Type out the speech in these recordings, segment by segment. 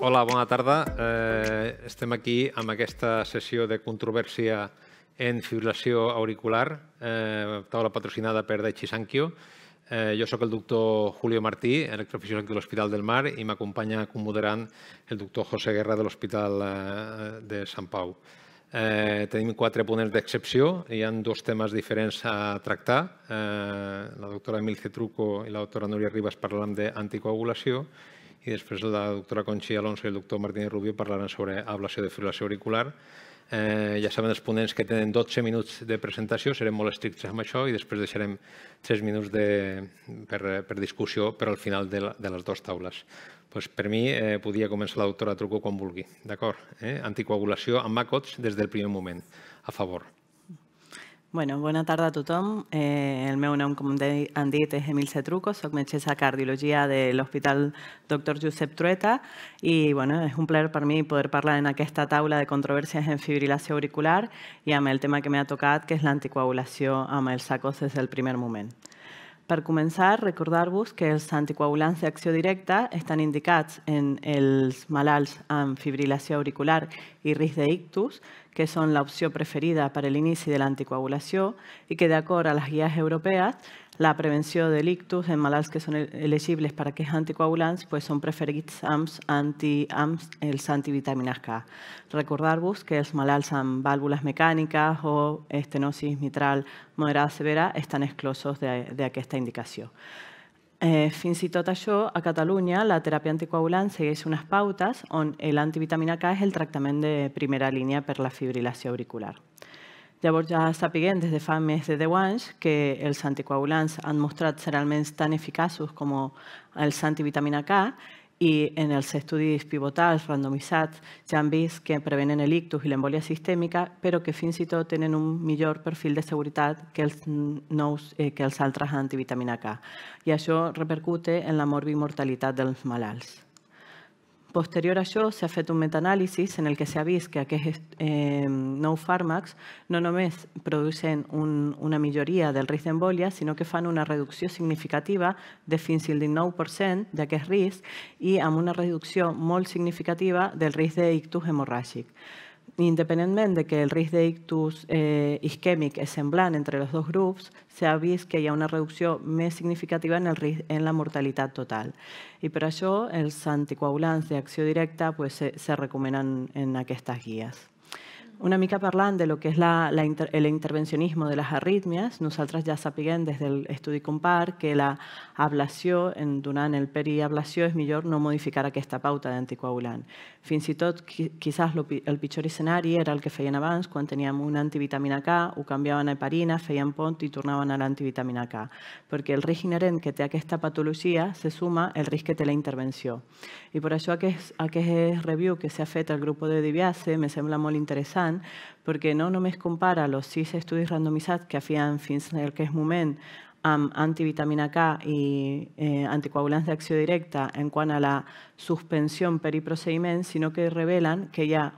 Hola, bona tarda. Eh, estem aquí amb aquesta sessió de controvèrsia en fibrilació auricular, eh, taula patrocinada per Daichi Sankyo. Eh, jo sóc el doctor Julio Martí, electrofisiòleg de l'Hospital del Mar, i m'acompanya com moderant el doctor José Guerra de l'Hospital eh, de Sant Pau. Eh, tenim quatre ponents d'excepció, hi han dos temes diferents a tractar. Eh, la doctora Emil Truco i la doctora Núria Ribas parlant d'anticoagulació i després la doctora Conxi Alonso i el doctor Martínez Rubio parlaran sobre ablació de fibrilació auricular. Eh, ja saben els ponents que tenen 12 minuts de presentació, serem molt estrictes amb això i després deixarem 3 minuts de, per, per discussió per al final de, la, de les dues taules. Pues per mi eh, podia començar la doctora Truco quan vulgui. D'acord? Eh? Anticoagulació amb ACOTS des del primer moment. A favor. Bueno, bona tarda a tothom. Eh, el meu nom, com han dit, és Emil Cetruco, soc metgessa cardiologia de l'Hospital Dr. Josep Trueta i bueno, és un plaer per mi poder parlar en aquesta taula de controvèrsies en fibrilació auricular i amb el tema que m'ha tocat, que és l'anticoagulació amb els sacos des del primer moment. Per començar, recordar-vos que els anticoagulants d'acció directa estan indicats en els malalts amb fibrilació auricular i risc d'ictus, que són l'opció preferida per a l'inici de l'anticoagulació i que, d'acord a les guies europees, la prevención de ictus en malas que son elegibles para que es anticoagulantes, pues, son preferidos los anti, el el K. recordar que los malas en válvulas mecánicas o estenosis mitral moderada severa están exclosos de indicació. Eh, fins talló tot a Catalunya, la teràpia anticoagulant es unas pautes on antivitamina K es el tractament de primera línea per la fibrilación auricular. Llavors ja sapiguem des de fa més de 10 anys que els anticoagulants han mostrat ser almenys tan eficaços com els antivitamina K i en els estudis pivotals randomitzats ja han vist que prevenen el ictus i l'embolia sistèmica, però que fins i tot tenen un millor perfil de seguretat que els, nous, eh, que els altres antivitamina K. I això repercute en la morbimortalitat dels malalts. Posterior a això, s'ha fet un metaanàlisi en el que s'ha vist que aquests eh, nou fàrmacs no només produeixen un, una milloria del risc d'embòlia, sinó que fan una reducció significativa de fins al 19% d'aquest risc i amb una reducció molt significativa del risc d'ictus hemorràgic. Independientemente de que el riesgo de ictus eh, isquémico es entre los dos grupos, se vist que hay una reducción más significativa en, el en la mortalidad total. para ello, los anticoagulantes de acción directa pues, se, se en estas guías. una mica parlant de lo que és la, la inter, el intervencionisme de les arrítmies, nosaltres ja sapiguem des del estudi Compar que la ablació, en, donant el periablació, és millor no modificar aquesta pauta d'anticoagulant. Fins i tot, quizás lo, el pitjor escenari era el que feien abans, quan teníem una antivitamina K, ho canviaven a heparina, feien pont i tornaven a l'antivitamina K, perquè el risc inherent que té aquesta patologia se suma el risc que té la intervenció. I per això aquest, aquest review que s'ha fet al grup de Diviase me sembla molt interessant porque no me compara los seis estudios randomizados que afían fins en es moment antivitamina K y eh, anticoagulantes de acción directa en cuanto a la suspensión peri sino sino que revelan que ya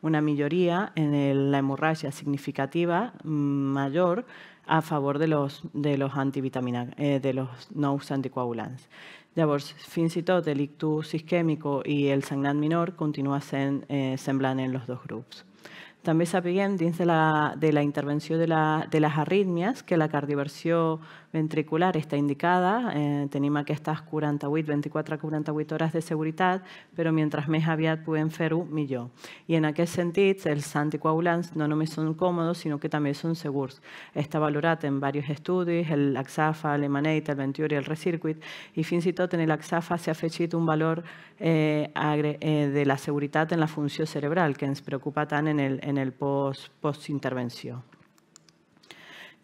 una mayoría en la hemorragia significativa mm, mayor a favor de los, de los, antivitamina, eh, de los nous anticoagulantes. Llavors, fins i tot el sagnat minor continúan sent eh, en los dos grupos. També sapiguem dins de la, de la intervenció de, la, de les arrítmies que la cardioversió ventricular està indicada, eh, tenim aquestes 48, 24 48 hores de seguretat, però mentre més aviat puguem fer-ho, millor. I en aquest sentit, els anticoagulants no només són còmodes, sinó que també són segurs. Està valorat en diversos estudis, el l'AXAFA, l'Emanate, el Venturi, el Recircuit, i fins i tot en l'AXAFA s'ha afegit un valor eh, eh de la seguretat en la funció cerebral, que ens preocupa tant en el, en el post-intervenció. Post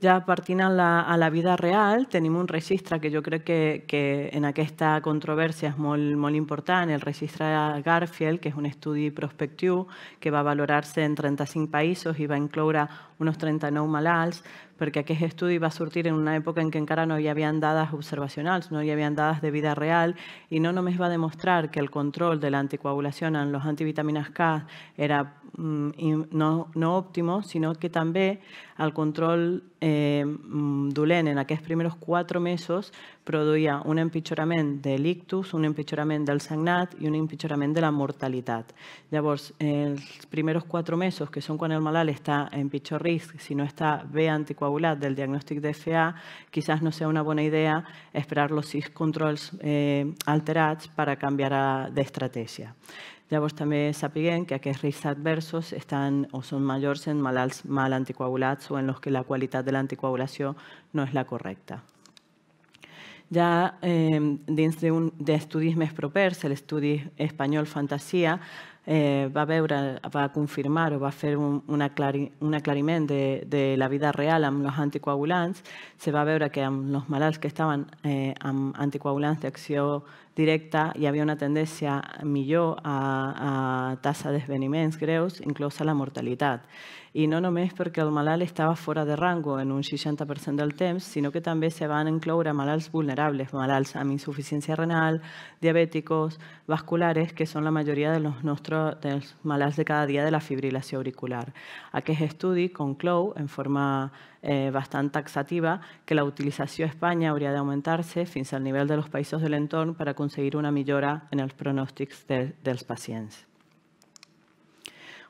Ya partiendo a la, vida real tenemos un registro que yo creo que, que en aquesta controversia es muy importante, el el registro Garfield, que es un estudio prospectivo que va a valorarse en 35 países y va a unos unos 39 malalts, porque aquel estudio iba a surtir en una época en en encara no había habían observacionales, no había habían de vida real, y no només va demostrar que el control de la anticoagulación en los antivitaminas K era mm, no, óptimo, sino que también el control eh, mm, en aquellos primeros cuatro meses... produïa un empitjorament de l'ictus, un empitjorament del sagnat i un empitjorament de la mortalitat. Llavors, els primers quatre mesos, que són quan el malalt està en pitjor risc, si no està bé anticoagulat del diagnòstic de FA, quizás no sigui una bona idea esperar los sis controls eh, alterats per a canviar d'estratègia. Llavors també sapiguem que aquests risc adversos estan o són majors en malalts mal anticoagulats o en els que la qualitat de l'anticoagulació no és la correcta ja eh, dins d'estudis més propers, l'estudi espanyol Fantasia, eh, va veure, va confirmar o va fer un, un, aclari, un aclariment de, de la vida real amb els anticoagulants. Se va veure que amb els malalts que estaven eh, amb anticoagulants d'acció directa hi havia una tendència millor a, a tassa d'esveniments greus, inclosa la mortalitat. I no només perquè el malalt estava fora de rango en un 60% del temps, sinó que també se van incloure malalts vulnerables, malalts amb insuficiència renal, diabèticos, vasculares, que són la majoria dels, nostres, dels malalts de cada dia de la fibrilació auricular. Aquest estudi conclou en forma eh, bastant taxativa que la utilització a Espanya hauria d'augmentar-se fins al nivell dels països de l'entorn per aconseguir una millora en els pronòstics dels pacients.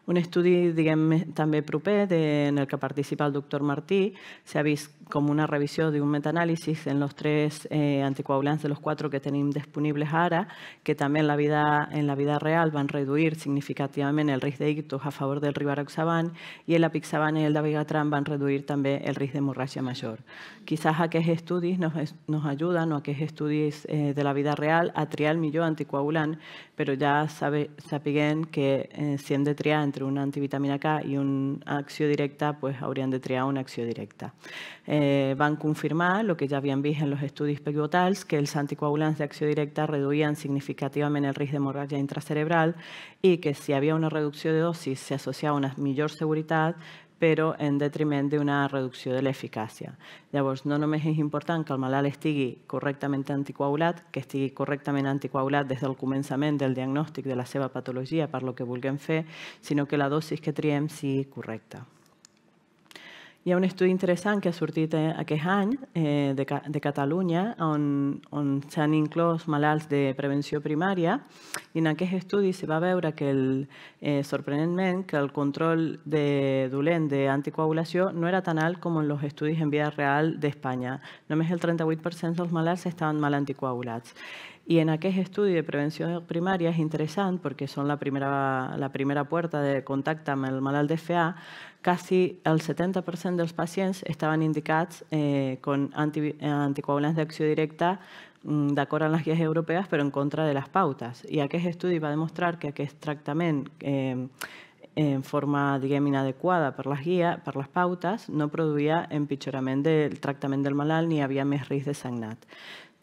un estudio diguem, també proper en el que participa el doctor Martí. S'ha vist como una revisión de un metanálisis en los tres eh, anticoagulantes, de los cuatro que tenim disponibles ara, que también en la vida, en la vida real van a reduir significativamente el de d'ictus a favor del rivaroxaban y el apixaban y el dabigatran van reduir también el de hemorragia mayor. Quizás aquests estudis nos, nos ayudan o a estudis eh, de la vida real a triar el millor anticoagulant, però ja sabe, que eh, de entre una K y una acción directa, pues habrían de triar una acción directa. Eh, van a confirmar lo que ya habían visto en los estudios pivotals, que anticoagulantes de acción directa reduían significativamente el riesgo de hemorragia intracerebral y que si había una reducción de dosis asociaba a una mayor seguridad però en detriment d'una reducció de l'eficàcia. Llavors, no només és important que el malalt estigui correctament anticoagulat, que estigui correctament anticoagulat des del començament del diagnòstic de la seva patologia per lo que vulguem fer, sinó que la dosi que triem sigui correcta. Hi ha un estudi interessant que ha sortit eh, aquest any eh, de, de Catalunya on, on s'han inclòs malalts de prevenció primària i en aquest estudi es va veure que, el, eh, sorprenentment, que el control de dolent d'anticoagulació no era tan alt com en els estudis en vida real d'Espanya. Només el 38% dels malalts estaven mal anticoagulats. Y en aquel estudio de prevención primaria es interesante porque son la primera, la primera puerta de contacto con el malal de FA, casi el 70% de los pacientes estaban indicados eh, con anticoagulantes de acción directa mm, de acuerdo a las guías europeas, pero en contra de las pautas. Y aquel estudio va a demostrar que aquel tratamiento, eh, en forma, digamos, inadecuada por las guías por las pautas no producía empichoramiento del tratamiento del malal ni había más riesgo de sangrado.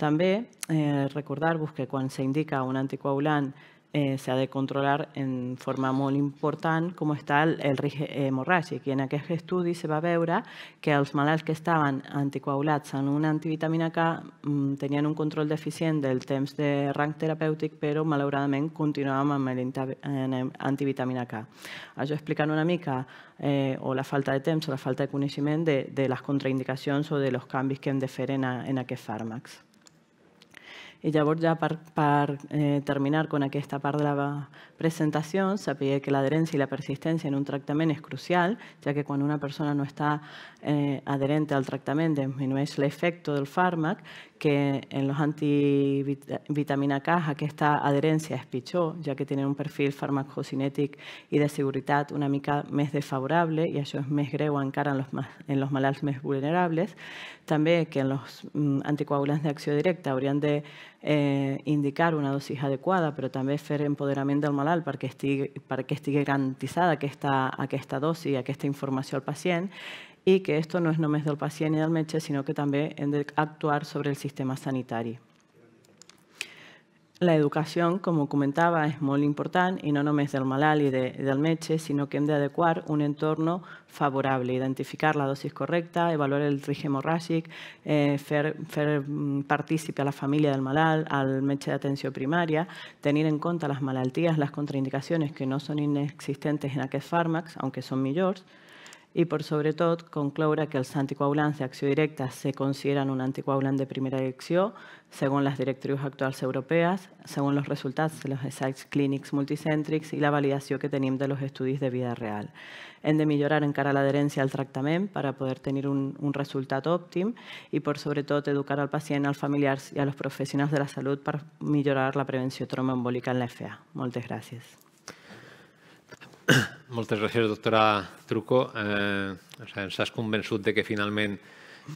També eh, recordar-vos que quan s'indica un anticoagulant eh, s'ha de controlar en forma molt important com està el, el risc hemorràgic. I en aquest estudi se va veure que els malalts que estaven anticoagulats en una antivitamina K mm, tenien un control deficient del temps de rang terapèutic, però malauradament continuàvem amb l'antivitamina K. Això explicant una mica eh, o la falta de temps o la falta de coneixement de, de les contraindicacions o de los canvis que hem de fer en, a, en aquests fàrmacs. I llavors ja per, per eh, terminar amb aquesta part de la presentació, saber que l'adherència i la persistència en un tractament és crucial, ja que quan una persona no està eh, adherent al tractament disminueix l'efecte del fàrmac que en los antivitamina K, ja que aquesta adherència és pitjor, ja que tenen un perfil farmacocinètic i de seguretat una mica més desfavorable, i això és més greu encara en els, en los malalts més vulnerables. També que en els mm, anticoagulants d'acció directa haurien de eh, indicar una dosis adequada, però també fer empoderament del malalt perquè estigui, garantitzada aquesta, dosi i aquesta informació al pacient, y que esto no es només del paciente ni del meche, sino que también de actuar sobre el sistema sanitario. La educación, como comentaba, es muy importante, y no només del malal y del meche, sino que hem adecuar un entorno favorable, identificar la dosis correcta, evaluar el trigemorragic, hacer eh, mm, a la familia del malal, al meche de atención primaria, tener en cuenta las malalties, las contraindicaciones que no son inexistentes en aquellos fármacos, aunque son millors, i per sobretot concloure que els anticoagulants d'acció directa se consideren un anticoagulant de primera elecció segons les directrius actuals europees, segons els resultats de les sites clínics multicèntrics i la validació que tenim de los estudis de vida real. Hem de millorar encara l'adherència al tractament per a poder tenir un, un resultat òptim i, per sobretot, educar al pacient, als familiars i als professionals de la salut per millorar la prevenció tromboembòlica en la FA. Moltes gràcies. Moltes gràcies, doctora Truco. Eh, o sigui, ens has convençut de que finalment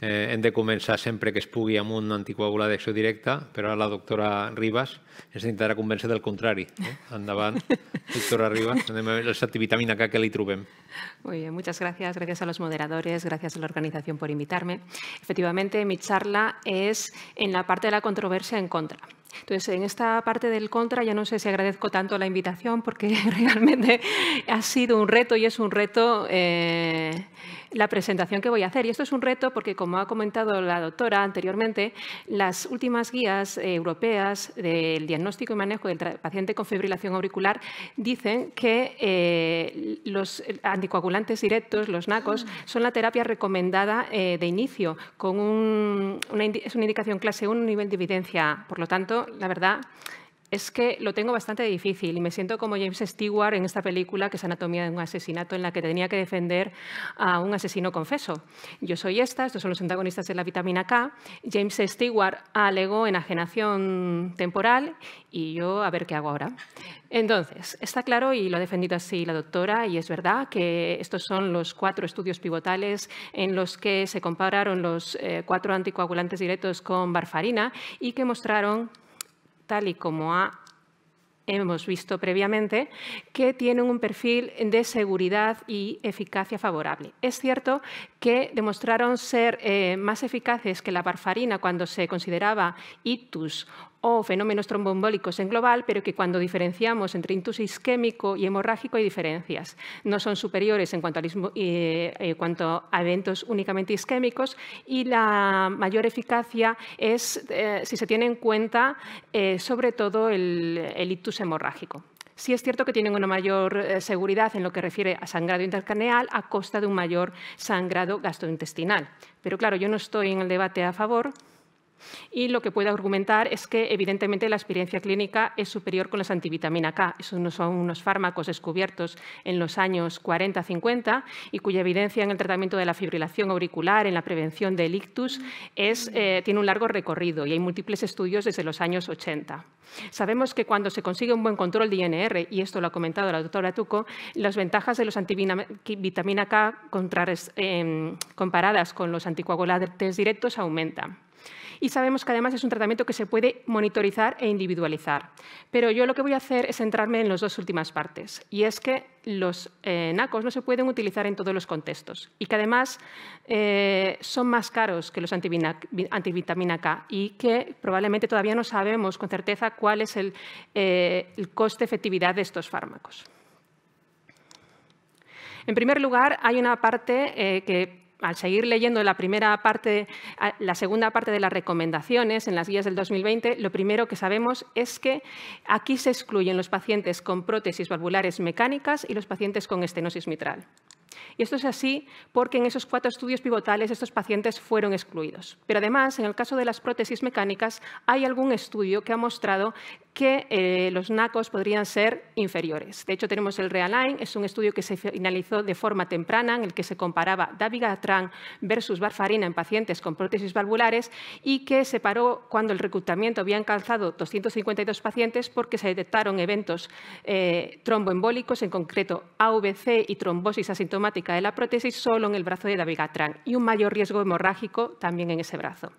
eh, hem de començar sempre que es pugui amb un anticoagulat d'acció directa, però ara la doctora Ribas ens intentarà convèncer del contrari. Eh? Endavant, doctora Ribas, anem a veure la vitamina K que li trobem. Muy bien, muchas gracias. Gracias a los moderadores, gracias a la organización por invitarme. Efectivamente, mi charla es en la parte de la controversia en contra. Entonces, en esta parte del contra, ya no sé si agradezco tanto la invitación, porque realmente ha sido un reto y es un reto eh, la presentación que voy a hacer. Y esto es un reto porque, como ha comentado la doctora anteriormente, las últimas guías eh, europeas del diagnóstico y manejo del paciente con fibrilación auricular dicen que eh, los anticoagulantes directos, los NACOS, ah. son la terapia recomendada eh, de inicio. Con una, es una indicación clase 1, un nivel de evidencia. Por lo tanto, la verdad es que lo tengo bastante difícil y me siento como James Stewart en esta película que es Anatomía de un asesinato en la que tenía que defender a un asesino confeso. Yo soy esta, estos son los antagonistas de la vitamina K. James Stewart alegó enajenación temporal y yo a ver qué hago ahora. Entonces, está claro y lo ha defendido así la doctora y es verdad que estos son los cuatro estudios pivotales en los que se compararon los eh, cuatro anticoagulantes directos con barfarina y que mostraron tal y como hemos visto previamente, que tienen un perfil de seguridad y eficacia favorable. Es cierto que demostraron ser eh, más eficaces que la parfarina cuando se consideraba ictus o fenómenos trombombólicos en global, pero que cuando diferenciamos entre intus isquémico y hemorrágico hay diferencias. No son superiores en cuanto, eh, eh, a eventos únicamente isquémicos y la mayor eficacia es eh, si se tiene en cuenta sobre todo el, el ictus hemorrágico. Sí es cierto que tienen una mayor seguridad en lo que refiere a sangrado intercaneal a costa de un mayor sangrado gastrointestinal. Pero claro, yo no estoy en el debate a favor y lo que puedo argumentar es que, evidentemente, la experiencia clínica es superior con las antivitamina K. Esos no son unos fármacos descubiertos en los años 40-50 y cuya evidencia en el tratamiento de la fibrilación auricular, en la prevención del ictus, eh, tiene un largo recorrido y hay múltiples estudios desde los años 80. Sabemos que cuando se consigue un buen control de INR, y esto lo ha comentado la doctora Tuco, las ventajas de los antivitamina K em, comparadas con los anticoagulantes directos aumentan. Y sabemos que además es un tratamiento que se puede monitorizar e individualizar. Pero yo lo que voy a hacer es centrarme en las dos últimas partes, y es que los eh, NACOS no se pueden utilizar en todos los contextos y que además eh, son más caros que los antivitamina K y que probablemente todavía no sabemos con certeza cuál es el, eh, coste-efectividad de estos fármacos. En primer lugar, hay una parte eh, que al seguir leyendo la, parte, segunda parte de las recomendaciones en las guías del 2020, lo primero que sabemos es que aquí se excluyen los pacientes con prótesis valvulares mecánicas y los pacientes con estenosis mitral. Y esto es así porque en esos cuatro estudios pivotales estos pacientes fueron excluidos. Pero además, en el caso de las prótesis mecánicas, hay algún estudio que ha mostrado que eh, los NACOS podrían ser inferiores. De hecho, tenemos el Realign, es un estudio que se finalizó de forma temprana en el que se comparaba dabigatran versus barfarina en pacientes con prótesis valvulares y que se paró cuando el reclutamiento había alcanzado 252 pacientes porque se detectaron eventos eh, tromboembólicos, en concreto AVC y trombosis asintomática de la prótesis solo en el brazo de dabigatran y un mayor riesgo hemorrágico también en ese brazo.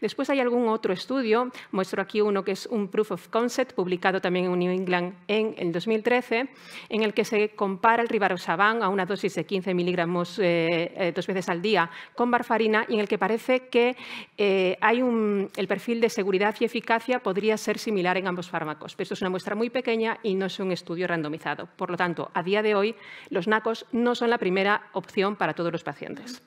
Después hay algún otro estudio, muestro aquí uno que es un proof of concept, publicado también en New England en el 2013, en el que se compara el rivaroxaban a una dosis de 15 miligramos eh, eh, dos veces al día con barfarina y en el que parece que eh, el perfil de seguridad y eficacia podría ser similar en ambos fármacos. Pero esto es una muestra muy pequeña y no es un estudio randomizado. Por lo tanto, a día de hoy, los NACOS no son la primera opción para todos los pacientes.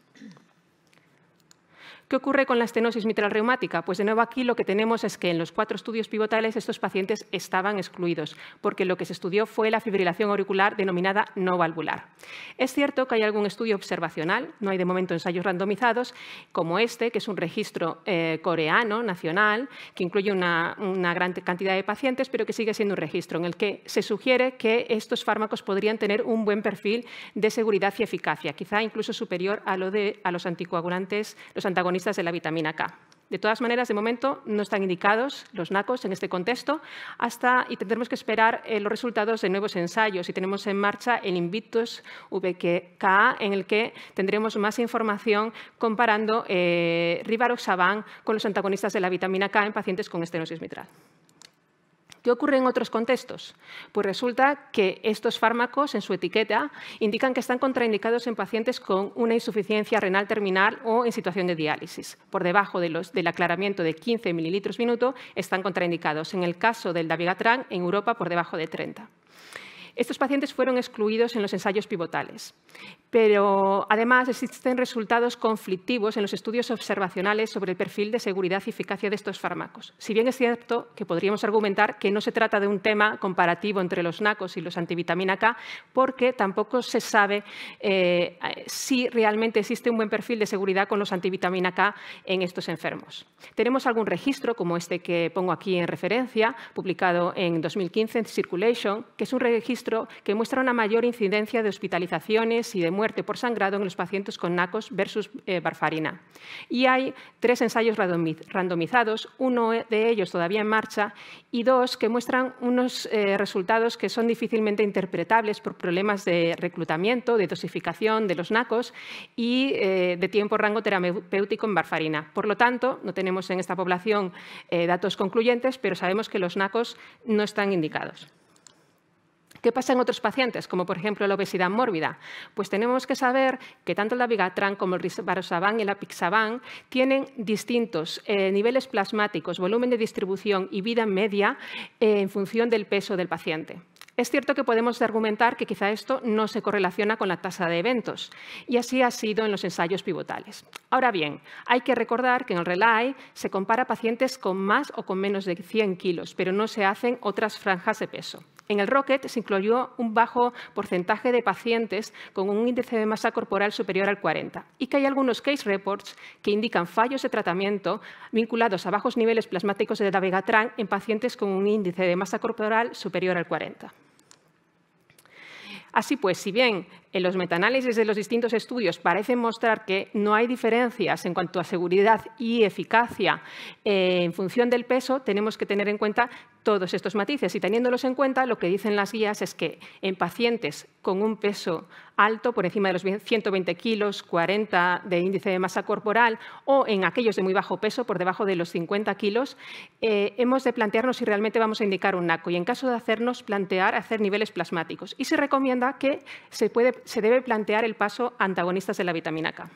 ¿Qué ocurre con la estenosis mitral reumática? Pues de nuevo aquí lo que tenemos es que en los cuatro estudios pivotales estos pacientes estaban excluidos, porque lo que se estudió fue la fibrilación auricular denominada no valvular. Es cierto que hay algún estudio observacional, no hay de momento ensayos randomizados, como este, que es un registro eh, coreano nacional, que incluye una, una gran cantidad de pacientes, pero que sigue siendo un registro en el que se sugiere que estos fármacos podrían tener un buen perfil de seguridad y eficacia, quizá incluso superior a, lo de, a los anticoagulantes, los antagonistas de la vitamina K. De todas maneras, de momento no están indicados los NACOS en este contexto hasta, y tendremos que esperar eh, los resultados de nuevos ensayos y tenemos en marcha el Invictus VKA en el que tendremos más información comparando eh, rivaroxaban con los antagonistas de la vitamina K en pacientes con estenosis mitral. ¿Qué ocurre en otros contextos? Pues resulta que estos fármacos en su etiqueta indican que están contraindicados en pacientes con una insuficiencia renal terminal o en situación de diálisis. Por debajo de los, del aclaramiento de 15 mililitros minuto están contraindicados. En el caso del Davigatran, en Europa, por debajo de 30. Estos pacientes fueron excluidos en los ensayos pivotales. Pero además existen resultados conflictivos en los estudios observacionales sobre el perfil de seguridad y eficacia de estos fármacos. Si bien es cierto que podríamos argumentar que no se trata de un tema comparativo entre los NACOS y los antivitamina K, porque tampoco se sabe eh, si realmente existe un buen perfil de seguridad con los antivitamina K en estos enfermos. Tenemos algún registro, como este que pongo aquí en referencia, publicado en 2015 en Circulation, que es un registro que muestra una mayor incidencia de hospitalizaciones y de muertes muerte por sangrado en los pacientes con NACOS versus barfarina. Eh, y hay tres ensayos randomizados, uno de ellos todavía en marcha y dos que muestran unos eh, resultados que son difícilmente interpretables por problemas de reclutamiento, de dosificación de los NACOS y eh, de tiempo rango terapéutico en barfarina. Por lo tanto, no tenemos en esta población datos concluyentes, pero sabemos que los NACOS no están indicados. ¿Qué pasa en otros pacientes, como por ejemplo la obesidad mórbida? Pues tenemos que saber que tanto la Vigatran como el Rivarosaban y la Pixaban tienen distintos eh, niveles plasmáticos, volumen de distribución y vida media eh, en función del peso del paciente. Es cierto que podemos argumentar que quizá esto no se correlaciona con la tasa de eventos, y así ha sido en los ensayos pivotales. Ahora bien, hay que recordar que en el RELAY se compara pacientes con más o con menos de 100 kilos, pero no se hacen otras franjas de peso. En el ROCKET se incluyó un bajo porcentaje de pacientes con un índice de masa corporal superior al 40 y que hay algunos case reports que indican fallos de tratamiento vinculados a bajos niveles plasmáticos de Davegatran en pacientes con un índice de masa corporal superior al 40. Así pues, si bien en los metaanálisis de los distintos estudios parecen mostrar que no hay diferencias en cuanto a seguridad y eficacia eh, en función del peso, tenemos que tener en cuenta todos estos matices y teniéndolos en cuenta, lo que dicen las guías es que en pacientes con un peso alto, por encima de los 120 kilos, 40 de índice de masa corporal, o en aquellos de muy bajo peso, por debajo de los 50 kilos, eh, hemos de plantearnos si realmente vamos a indicar un NACO y en caso de hacernos plantear hacer niveles plasmáticos. Y se recomienda que se puede se debe plantear el paso antagonistas de la vitamina K.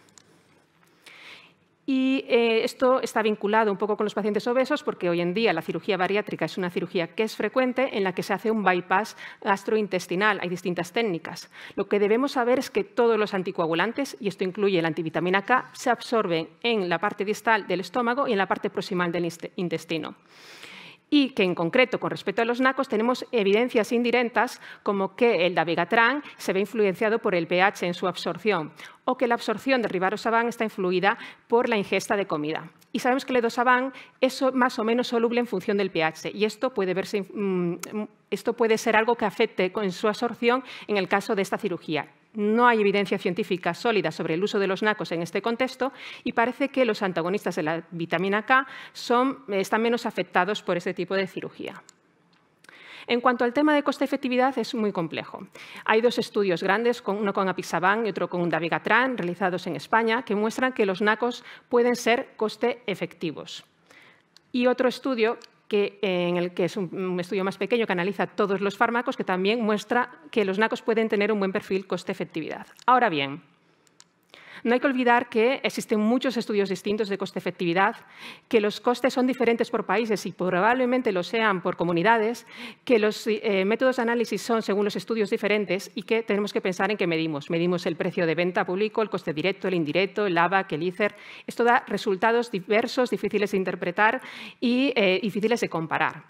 Y eh, esto está vinculado un poco con los pacientes obesos porque hoy en día la cirugía bariátrica es una cirugía que es frecuente en la que se hace un bypass gastrointestinal. Hay distintas técnicas. Lo que debemos saber es que todos los anticoagulantes, y esto incluye la antivitamina K, se absorben en la parte distal del estómago y en la parte proximal del intestino y que en concreto con respecto a los nacos tenemos evidencias indirectas como que el dabigatran se ve influenciado por el pH en su absorción o que la absorción del Ribarosaván está influida por la ingesta de comida. Y sabemos que el edosaban es más o menos soluble en función del pH y esto puede, verse, mm, mm, esto puede ser algo que afecte en su absorción en el caso de esta cirugía no hay evidencia científica sólida sobre el uso de los nacos en este contexto y parece que los antagonistas de la vitamina K están menos afectados por este tipo de cirugía. En cuanto al tema de coste-efectividad, es muy complejo. Hay dos estudios grandes, uno con Apixaban y otro con Davigatran, realizados en España, que muestran que los nacos pueden ser coste-efectivos. Y otro estudio que, eh, en el que es un, estudio más pequeño que analiza todos los fármacos, que también muestra que los NACOS pueden tener un buen perfil coste-efectividad. Ahora bien, no hay que olvidar que existen muchos estudios distintos de coste-efectividad, que los costes son diferentes por países y probablemente lo sean por comunidades, que los eh, métodos de análisis son según los estudios diferentes y que tenemos que pensar en qué medimos. Medimos el precio de venta público, el coste directo, el indirecto, el ABAC, el ICER. Esto da resultados diversos, difíciles de interpretar y eh, difíciles de comparar.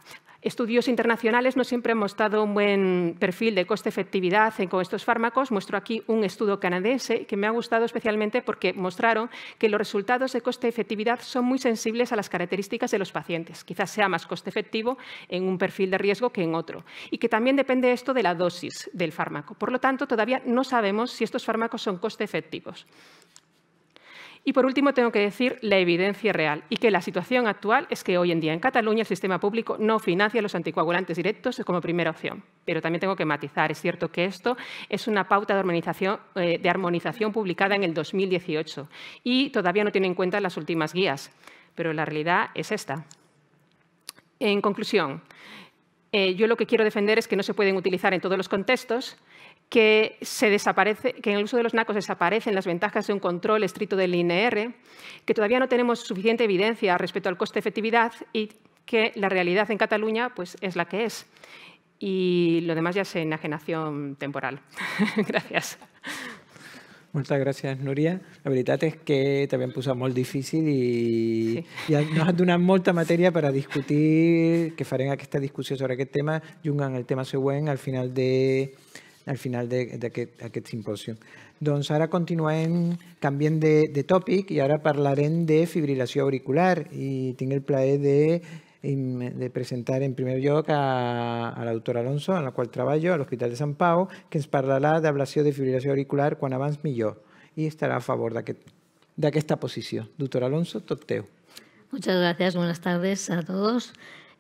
Estudios internacionales no siempre han mostrado un buen perfil de coste-efectividad con estos fármacos. Muestro aquí un estudio canadiense que me ha gustado especialmente porque mostraron que los resultados de coste-efectividad son muy sensibles a las características de los pacientes. Quizás sea más coste-efectivo en un perfil de riesgo que en otro. Y que también depende esto de la dosis del fármaco. Por lo tanto, todavía no sabemos si estos fármacos son coste-efectivos. Y por último, tengo que decir la evidencia real y que la situación actual es que hoy en día en Cataluña el sistema público no financia los anticoagulantes directos como primera opción. Pero también tengo que matizar, es cierto que esto es una pauta de armonización, eh, publicada en el 2018 y todavía no tiene en cuenta las últimas guías, pero la realidad es esta. En conclusión, eh, yo lo que quiero defender es que no se pueden utilizar en todos los contextos, que, se desaparece, que en el uso de los NACOS desaparecen las ventajas de un control estricto del INR, que todavía no tenemos suficiente evidencia respecto al coste-efectividad y que la realidad en Cataluña pues, es la que es. Y lo demás ya es enajenación temporal. Gracias. Muchas gracias, Nuria. La verdad es que también puso muy difícil y nos nos dado dado una molta materia para discutir, que aquí esta discusión sobre qué tema, ungan el tema buen al final de, al final d'aquest simpòsium. Doncs ara continuem canviant de, de tòpic i ara parlarem de fibrilació auricular i tinc el plaer de, de presentar en primer lloc a, a la doctora Alonso, en la qual treballo, a l'Hospital de Sant Pau, que ens parlarà d'ablació de fibrilació auricular quan abans millor i estarà a favor d'aquesta aquest, posició. Doctora Alonso, tot teu. Muchas gracias, buenas tardes a todos.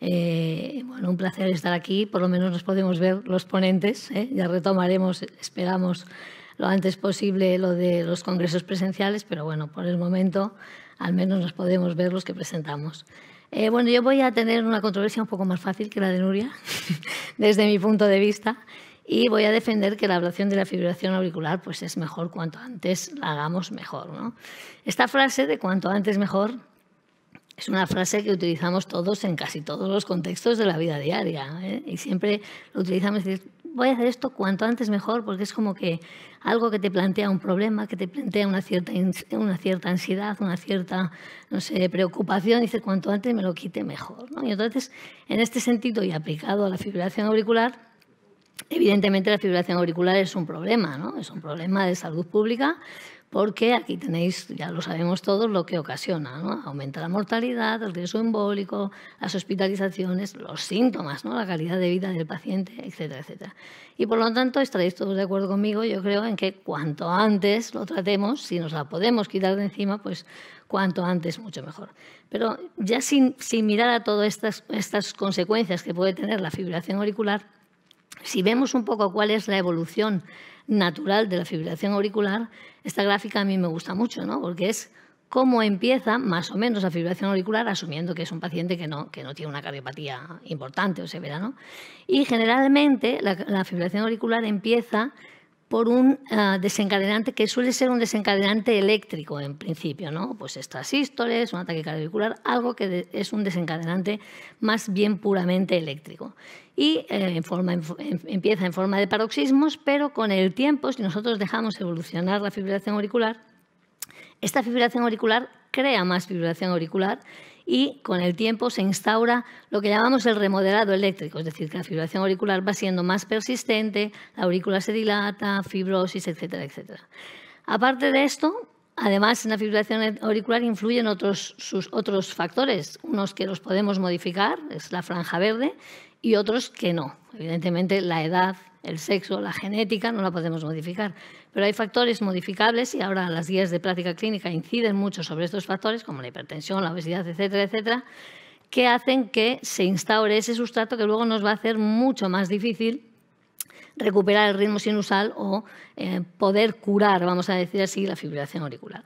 Eh, bueno, un placer estar aquí, por lo menos nos podemos ver los ponentes, ¿eh? ya retomaremos, esperamos lo antes posible lo de los congresos presenciales, pero bueno, por el momento al menos nos podemos ver los que presentamos. Eh, bueno, yo voy a tener una controversia un poco más fácil que la de Nuria, desde mi punto de vista, y voy a defender que la ablación de la fibrilación auricular pues es mejor cuanto antes la hagamos mejor. Esta frase de cuanto antes mejor es una frase que utilizamos todos en casi todos los contextos de la vida diaria. ¿eh? Y siempre lo utilizamos y decir, voy a hacer esto cuanto antes mejor, porque es como que algo que te plantea un problema, que te plantea una cierta, una cierta ansiedad, una cierta no sé, preocupación, dice cuanto antes me lo quite mejor. Y entonces, en este sentido, y aplicado a la fibrilación auricular, evidentemente la fibrilación auricular es un problema, es un problema de salud pública porque aquí tenéis, ya lo sabemos todos, lo que ocasiona, Aumenta la mortalidad, el riesgo embólico, las hospitalizaciones, los síntomas, ¿no? La calidad de vida del paciente, etcétera, etcétera. Y por lo tanto, estaréis todos de acuerdo conmigo, yo creo, en que cuanto antes lo tratemos, si nos la podemos quitar de encima, pues cuanto antes mucho mejor. Pero ya sin, mirar a todas estas, estas consecuencias que puede tener la fibrilación auricular, si vemos un poco cuál es la evolución natural de la fibrilación auricular, esta gráfica a mí me gusta mucho, ¿no? porque es cómo empieza más o menos la fibrilación auricular, asumiendo que es un paciente que no, tiene una cardiopatía importante o severa. ¿no? Y generalmente la, la fibrilación auricular empieza por un ah, desencadenante que suele ser un desencadenante eléctrico en principio, ¿no? Pues estas sístoles, un ataque cardiovascular, algo que es un desencadenante más bien puramente eléctrico. Y eh, empieza en forma de paroxismos, pero con el tiempo, si nosotros dejamos evolucionar la fibrilación auricular, esta fibrilación auricular crea más fibrilación auricular y con el tiempo se instaura lo que llamamos el remodelado eléctrico, es decir, que la fibrilación auricular va siendo más persistente, la aurícula se dilata, fibrosis, etcétera, etcétera. Aparte de esto, Además, en la fibrilación auricular influyen otros, sus otros factores, unos que los podemos modificar, es la franja verde, y otros que no. Evidentemente, la edad, el sexo, la genética, no la podemos modificar. Pero hay factores modificables y ahora las guías de práctica clínica inciden mucho sobre estos factores, como la hipertensión, la obesidad, etcétera, etcétera, que hacen que se instaure ese sustrato que luego nos va a hacer mucho más difícil recuperar el ritmo sinusal o eh, poder curar, vamos a decir así, la fibrilación auricular.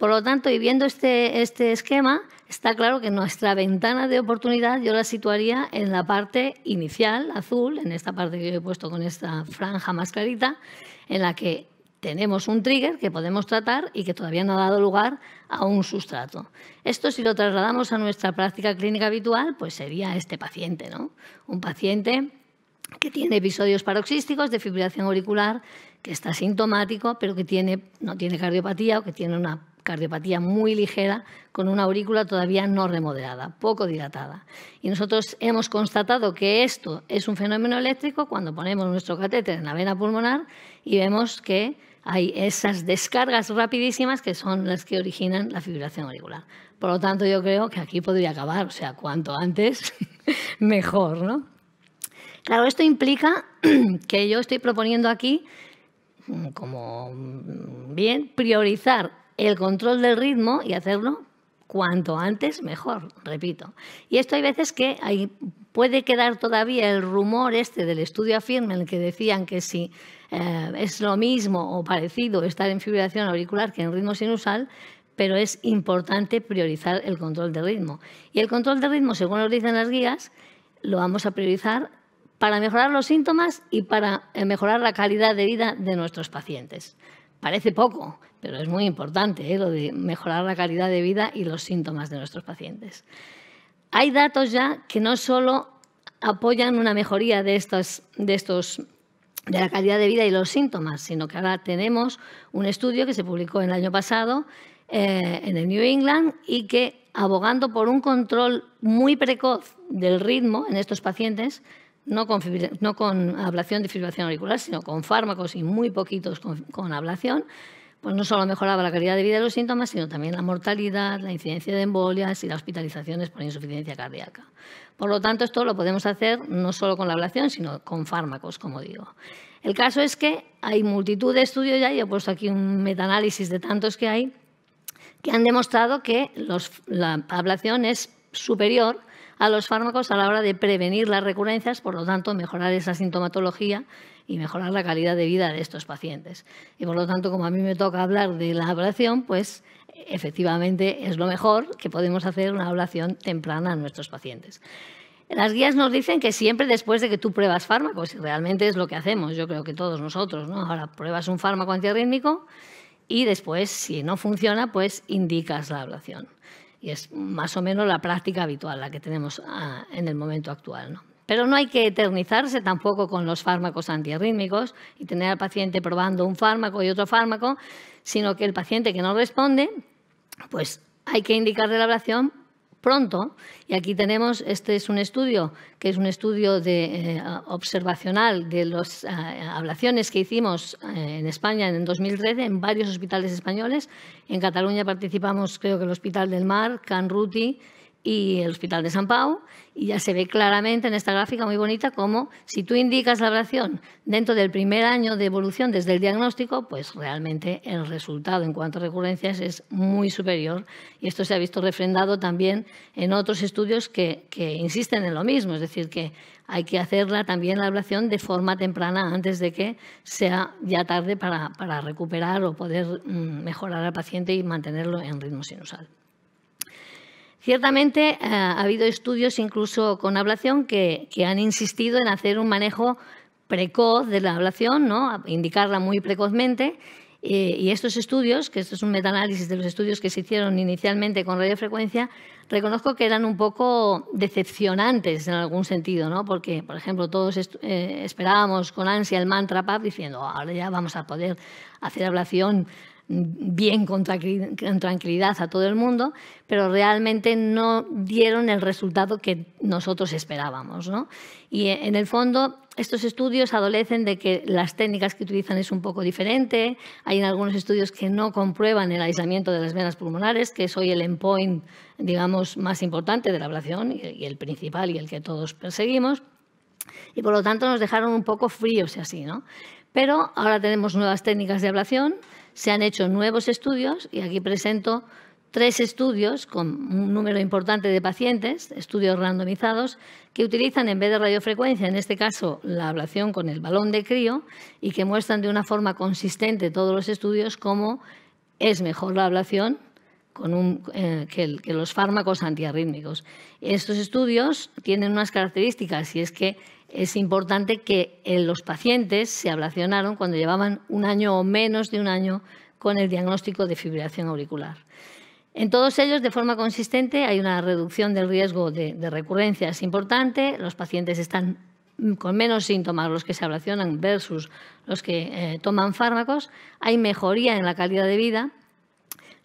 Por lo tanto, y viendo este, este esquema, está claro que nuestra ventana de oportunidad yo la situaría en la parte inicial, azul, en esta parte que yo he puesto con esta franja más clarita, en la que tenemos un trigger que podemos tratar y que todavía no ha dado lugar a un sustrato. Esto si lo trasladamos a nuestra práctica clínica habitual, pues sería este paciente, ¿no? Un paciente que tiene episodios paroxísticos de fibrilación auricular, que está sintomático, pero que tiene, no tiene cardiopatía o que tiene una cardiopatía muy ligera con una aurícula todavía no remodelada, poco dilatada. Y nosotros hemos constatado que esto es un fenómeno eléctrico cuando ponemos nuestro catéter en la vena pulmonar y vemos que hay esas descargas rapidísimas que son las que originan la fibrilación auricular. Por lo tanto, yo creo que aquí podría acabar, o sea, cuanto antes, mejor, ¿no? Claro, esto implica que yo estoy proponiendo aquí como bien priorizar el control del ritmo y hacerlo cuanto antes mejor, repito. Y esto hay veces que puede quedar todavía el rumor este del estudio afirma en el que decían que si eh, es lo mismo o parecido estar en fibrilación auricular que en ritmo sinusal, pero es importante priorizar el control del ritmo. Y el control del ritmo, según lo dicen las guías, lo vamos a priorizar para mejorar los síntomas y para eh, mejorar la calidad de vida de nuestros pacientes. Parece poco, pero es muy importante ¿eh? lo de mejorar la calidad de vida y los síntomas de nuestros pacientes. Hay datos ya que no solo apoyan una mejoría de, de estos de la calidad de vida y los síntomas, sino que ahora tenemos un estudio que se publicó el año pasado eh, en el New England y que abogando por un control muy precoz del ritmo en estos pacientes, no con, ablación de fibrilación auricular, sino con fármacos y muy poquitos con ablación, pues no solo mejoraba la calidad de vida de los síntomas, sino también la mortalidad, la incidencia de embolias y las hospitalizaciones por insuficiencia cardíaca. Por lo tanto, esto lo podemos hacer no solo con la ablación, sino con fármacos, como digo. El caso es que hay multitud de estudios ya, y he puesto aquí un metaanálisis de tantos que hay, que han demostrado que la ablación es superior a los fármacos a la hora de prevenir las recurrencias, por lo tanto, mejorar esa sintomatología y mejorar la calidad de vida de estos pacientes. Y por lo tanto, como a mí me toca hablar de la ablación, pues efectivamente es lo mejor que podemos hacer una ablación temprana a nuestros pacientes. Las guías nos dicen que siempre después de que tú pruebas fármacos, y realmente es lo que hacemos, yo creo que todos nosotros, ¿no? Ahora pruebas un fármaco antiarrítmico y después, si no funciona, pues indicas la ablación. Y es más o menos la práctica habitual, la que tenemos ah, en el momento actual, ¿no? Pero no hay que eternizarse tampoco con los fármacos antiarrítmicos y tener al paciente probando un fármaco y otro fármaco, sino que el paciente que no responde, pues hay que indicarle la ablación pronto. Y aquí tenemos, este es un estudio, que es un estudio de, eh, observacional de las eh, ablaciones que hicimos eh, en España en 2013 en varios hospitales españoles. En Cataluña participamos, creo que el Hospital del Mar, Can Ruti, y el Hospital de San Pau, y ya se ve claramente en esta gráfica muy bonita cómo si tú indicas la ablación dentro del primer año de evolución desde el diagnóstico, pues realmente el resultado en cuanto a recurrencias es muy superior. Y esto se ha visto refrendado también en otros estudios que, que insisten en lo mismo, es decir, que hay que hacerla también la ablación de forma temprana antes de que sea ya tarde para, para recuperar o poder mm, mejorar al paciente y mantenerlo en ritmo sinusal. Ciertamente eh, ha habido estudios, incluso con ablación, que, han insistido en hacer un manejo precoz de la ablación, ¿no? indicarla muy precozmente. Eh, y estos estudios, que esto es un metaanálisis de los estudios que se hicieron inicialmente con radiofrecuencia, reconozco que eran un poco decepcionantes en algún sentido, ¿no? porque, por ejemplo, todos eh, esperábamos con ansia el mantra PAP diciendo, ah, ahora ya vamos a poder hacer ablación bien con tranquilidad a todo el mundo, pero realmente no dieron el resultado que nosotros esperábamos. Y eh, en el fondo, estos estudios adolecen de que las técnicas que utilizan es un poco diferente. Hay en algunos estudios que no comprueban el aislamiento de las venas pulmonares, que es hoy el endpoint, digamos, más importante de la ablación y el principal y el que todos perseguimos. Y por lo tanto nos dejaron un poco fríos y así, ¿no? Pero ahora tenemos nuevas técnicas de ablación se han hecho nuevos estudios y aquí presento tres estudios con un número importante de pacientes, estudios randomizados, que utilizan en vez de radiofrecuencia, en este caso la ablación con el balón de crío, y que muestran de una forma consistente todos los estudios cómo es mejor la ablación eh, que, que los fármacos antiarrítmicos. Estos estudios tienen unas características y es que es importante que eh, los pacientes se ablacionaron cuando llevaban un año o menos de un año con el diagnóstico de fibrilación auricular. En todos ellos, de forma consistente, hay una reducción del riesgo de, recurrencia. Es importante, los pacientes están mm, con menos síntomas los que se ablacionan versus los que eh, toman fármacos, hay mejoría en la calidad de vida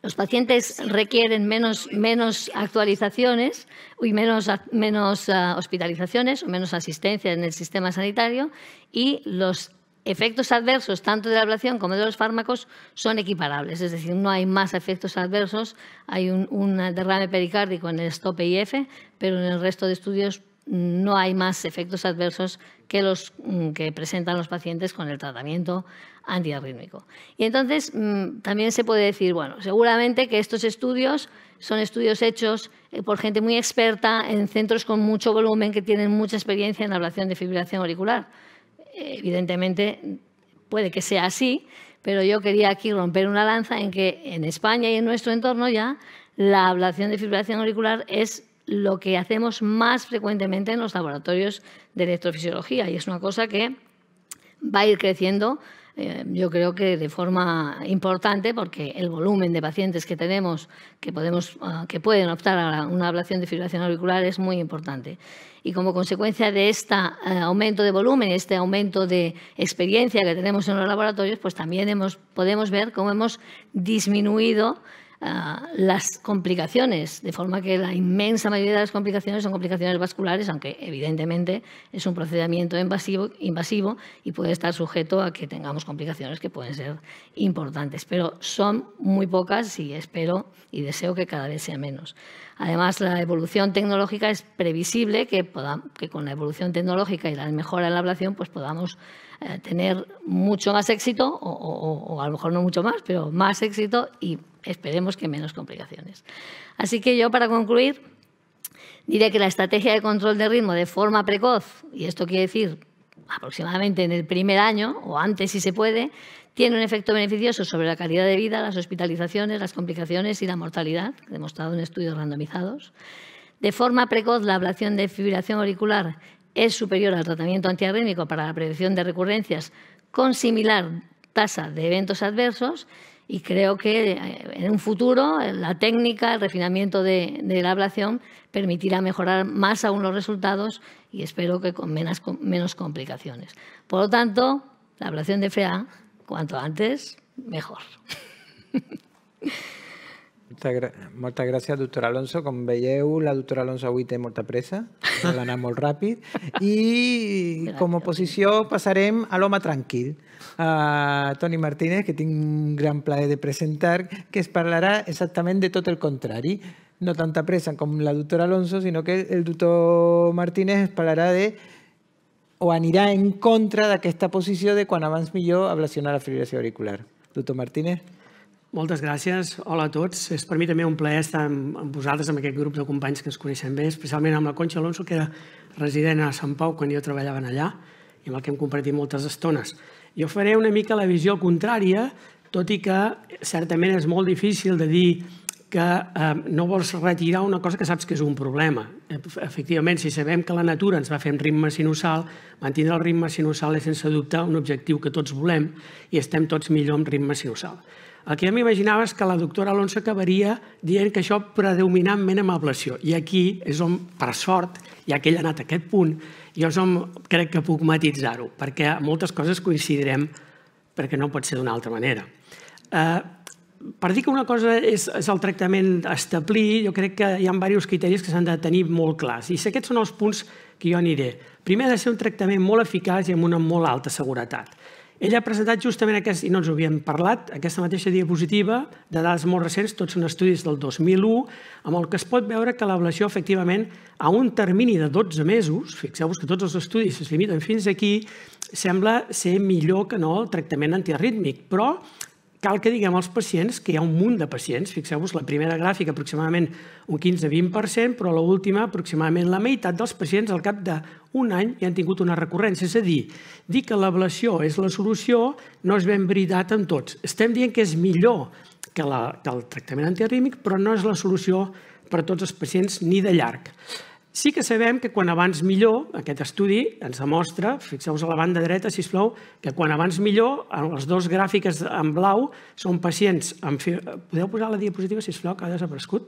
los pacientes requieren menos, menos actualizaciones y menos, menos ah, hospitalizaciones o menos asistencia en el sistema sanitario y los efectos adversos, tanto de la ablación como de los fármacos, son equiparables. Es decir, no hay más efectos adversos. Hay un, un derrame pericárdico en el STOP-IF, pero en el resto de estudios no hay más efectos adversos que los mm, que presentan los pacientes con el tratamiento antiarrítmico. Y entonces mm, también se puede decir, bueno, seguramente que estos estudios son estudios hechos eh, por gente muy experta en centros con mucho volumen que tienen mucha experiencia en ablación de fibrilación auricular. Eh, evidentemente puede que sea así, pero yo quería aquí romper una lanza en que en España y en nuestro entorno ya la ablación de fibrilación auricular es lo que hacemos más frecuentemente en los laboratorios de electrofisiología y es una cosa que va a ir creciendo eh, yo creo que de forma importante porque el volumen de pacientes que tenemos que, podemos, ah, que pueden optar a una ablación de fibrilación auricular es muy importante. Y como consecuencia de este aumento de volumen, este aumento de experiencia que tenemos en los laboratorios, pues también hemos, podemos ver cómo hemos disminuido eh, las complicaciones, de forma que la inmensa mayoría de las complicaciones son complicaciones vasculares, aunque evidentemente es un procedimiento invasivo, y puede estar sujeto a que tengamos complicaciones que pueden ser importantes, pero son muy pocas y espero y deseo que cada vez sea menos. Además, la evolución tecnológica es previsible que, que con la evolución tecnológica y la mejora en la ablación pues podamos eh, tener mucho más éxito, o, o, a lo mejor no mucho más, pero más éxito y Esperemos que menos complicaciones. Así que yo, para concluir, diré que la estrategia de control de ritmo de forma precoz, y esto quiere decir aproximadamente en el primer año o antes si se puede, tiene un efecto beneficioso sobre la calidad de vida, las hospitalizaciones, las complicaciones y la mortalidad, demostrado en estudios randomizados. De forma precoz, la ablación de fibrilación auricular es superior al tratamiento antiarrítmico para la prevención de recurrencias con similar tasa de eventos adversos y creo que eh, en un futuro eh, la técnica, el refinamiento de, la ablación permitirá mejorar más aún los resultados y espero que con menos complicaciones. Por lo tanto, la ablación de FEA, cuanto antes, mejor. Moltes gràcies, doctor Alonso. Com veieu, la doctora Alonso avui té molta pressa, ha d'anar molt ràpid. I com a oposició passarem a l'home tranquil, a Toni Martínez, que tinc un gran plaer de presentar, que es parlarà exactament de tot el contrari. No tanta pressa com la doctora Alonso, sinó que el doctor Martínez parlarà de o anirà en contra d'aquesta posició de quan abans millor ablacionar la fibrilació auricular. Doctor Martínez. Moltes gràcies. Hola a tots. És per mi també un plaer estar amb, vosaltres, amb aquest grup de companys que ens coneixem bé, especialment amb la Conxa Alonso, que era resident a Sant Pau quan jo treballava allà i amb el que hem compartit moltes estones. Jo faré una mica la visió contrària, tot i que certament és molt difícil de dir que eh, no vols retirar una cosa que saps que és un problema. Efectivament, si sabem que la natura ens va fer un ritme sinusal, mantenir el ritme sinusal és sense dubte un objectiu que tots volem i estem tots millor amb ritme sinusal. El que ja m'imaginava és que la doctora Alonso acabaria dient que això predominantment amb ablació. I aquí és on, per sort, ja que ell ha anat a aquest punt, jo som, crec que puc matitzar-ho, perquè moltes coses coincidirem perquè no pot ser d'una altra manera. Eh, per dir que una cosa és, és el tractament establir, jo crec que hi ha diversos criteris que s'han de tenir molt clars. I aquests són els punts que jo aniré. Primer, ha de ser un tractament molt eficaç i amb una molt alta seguretat. Ell ha presentat justament aquest, i no ens ho havíem parlat, aquesta mateixa diapositiva de dades molt recents, tots són estudis del 2001, amb el que es pot veure que l'ablació, efectivament a un termini de 12 mesos, fixeu-vos que tots els estudis es limiten fins aquí, sembla ser millor que no el tractament antiarrítmic. però cal que diguem als pacients que hi ha un munt de pacients. Fixeu-vos, la primera gràfica aproximadament un 15-20%, però l'última aproximadament la meitat dels pacients al cap d'un any ja han tingut una recurrència. És a dir, dir que l'ablació és la solució no és ben veritat en tots. Estem dient que és millor que, la, que el tractament antiarrímic, però no és la solució per a tots els pacients ni de llarg. Sí que sabem que quan abans millor, aquest estudi ens demostra, fixeu-vos a la banda dreta, si plau, que quan abans millor, en les dues gràfiques en blau són pacients amb... Podeu posar la diapositiva, si plau, que ha desaparegut?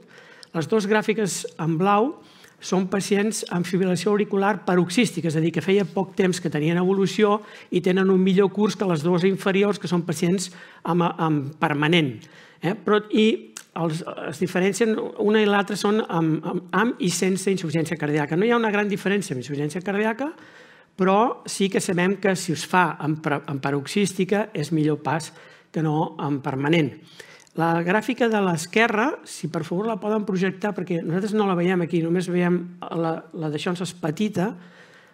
Les dues gràfiques en blau són pacients amb fibrilació auricular paroxística, és a dir, que feia poc temps que tenien evolució i tenen un millor curs que les dues inferiors, que són pacients amb, amb permanent. Eh? Però, I els, es diferencien, una i l'altra són amb, amb, amb i sense insuficiència cardíaca. No hi ha una gran diferència amb insuficiència cardíaca, però sí que sabem que si es fa amb, amb paroxística és millor pas que no amb permanent. La gràfica de l'esquerra, si per favor la poden projectar, perquè nosaltres no la veiem aquí, només veiem la, la d'això ens és petita,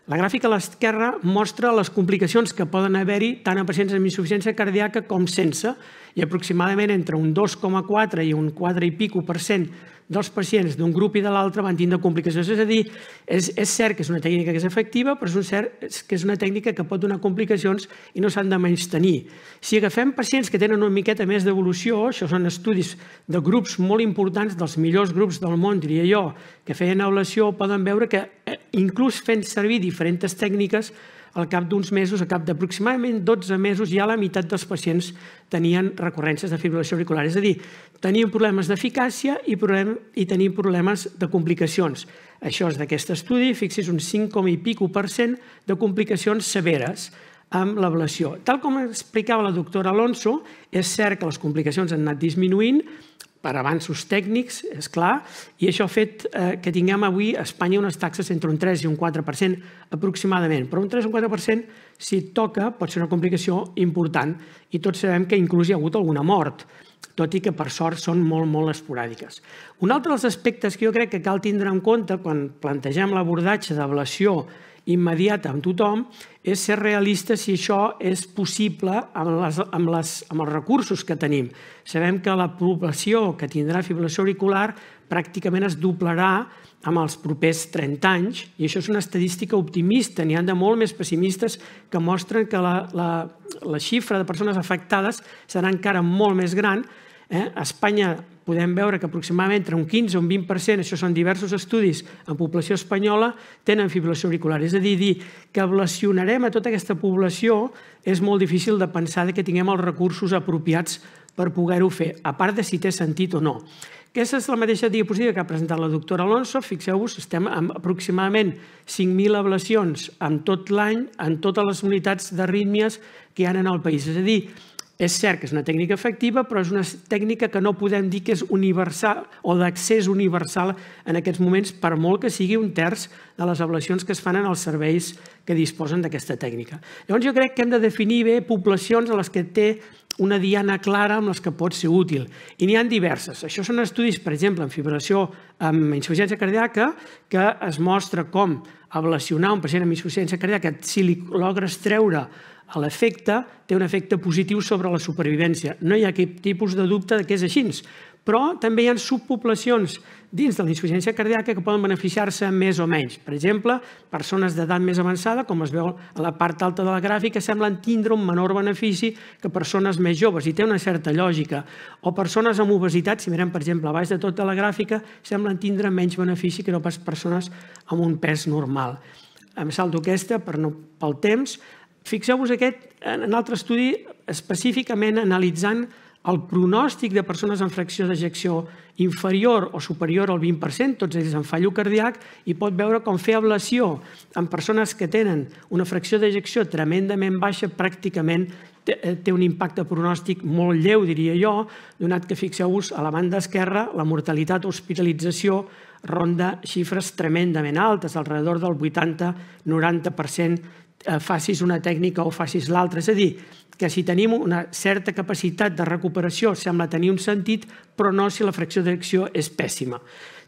la gràfica a l'esquerra mostra les complicacions que poden haver-hi tant a pacients amb insuficiència cardíaca com sense, i aproximadament entre un 2,4 i un 4 i pico per cent dels pacients d'un grup i de l'altre van tindre complicacions. És a dir, és, és cert que és una tècnica que és efectiva, però és un cert que és una tècnica que pot donar complicacions i no s'han de menys tenir. Si agafem pacients que tenen una miqueta més d'evolució, això són estudis de grups molt importants, dels millors grups del món, diria jo, que feien ablació, poden veure que eh, inclús fent servir diferents tècniques al cap d'uns mesos, al cap d'aproximadament 12 mesos, ja la meitat dels pacients tenien recurrències de fibrilació auricular. És a dir, tenien problemes d'eficàcia i, problem, i tenien problemes de complicacions. Això és d'aquest estudi, fixi's un 5, i pico per cent de complicacions severes amb l'ablació. Tal com explicava la doctora Alonso, és cert que les complicacions han anat disminuint, per avanços tècnics, és clar, i això ha fet eh, que tinguem avui a Espanya unes taxes entre un 3 i un 4% aproximadament. Però un 3 o un 4%, si toca, pot ser una complicació important i tots sabem que inclús hi ha hagut alguna mort, tot i que per sort són molt, molt esporàdiques. Un altre dels aspectes que jo crec que cal tindre en compte quan plantegem l'abordatge d'ablació immediata amb tothom és ser realista si això és possible amb, les, amb, les, amb els recursos que tenim. Sabem que la població que tindrà fibrilació auricular pràcticament es doblarà amb els propers 30 anys i això és una estadística optimista. N'hi han de molt més pessimistes que mostren que la, la, la xifra de persones afectades serà encara molt més gran. Eh? A Espanya podem veure que aproximadament entre un 15 o un 20%, això són diversos estudis en població espanyola, tenen fibrilació auricular. És a dir, dir que ablacionarem a tota aquesta població és molt difícil de pensar que tinguem els recursos apropiats per poder-ho fer, a part de si té sentit o no. Aquesta és la mateixa diapositiva que ha presentat la doctora Alonso. Fixeu-vos, estem amb aproximadament 5.000 ablacions en tot l'any, en totes les unitats d'arrítmies que hi ha en el país. És a dir, és cert que és una tècnica efectiva, però és una tècnica que no podem dir que és universal o d'accés universal en aquests moments, per molt que sigui un terç de les ablacions que es fan en els serveis que disposen d'aquesta tècnica. Llavors jo crec que hem de definir bé poblacions a les que té una diana clara amb les que pot ser útil. I n'hi ha diverses. Això són estudis, per exemple, en fibració amb insuficiència cardíaca, que es mostra com ablacionar un pacient amb insuficiència cardíaca si li logres treure l'efecte té un efecte positiu sobre la supervivència. No hi ha cap tipus de dubte que és així. Però també hi ha subpoblacions dins de la insuficiència cardíaca que poden beneficiar-se més o menys. Per exemple, persones d'edat més avançada, com es veu a la part alta de la gràfica, semblen tindre un menor benefici que persones més joves, i té una certa lògica. O persones amb obesitat, si mirem, per exemple, a baix de tota la gràfica, semblen tindre menys benefici que no pas persones amb un pes normal. Em salto aquesta per no, pel temps. Fixeu-vos aquest en un altre estudi específicament analitzant el pronòstic de persones amb fracció d'ejecció inferior o superior al 20%, tots ells amb fallo cardíac, i pot veure com fer ablació en persones que tenen una fracció d'ejecció tremendament baixa, pràcticament eh, té un impacte pronòstic molt lleu, diria jo, donat que, fixeu-vos, a la banda esquerra, la mortalitat o hospitalització ronda xifres tremendament altes, al redor del 80-90% Eh, facis una tècnica o facis l'altra. És a dir, que si tenim una certa capacitat de recuperació sembla tenir un sentit, però no si la fracció d'acció és pèssima.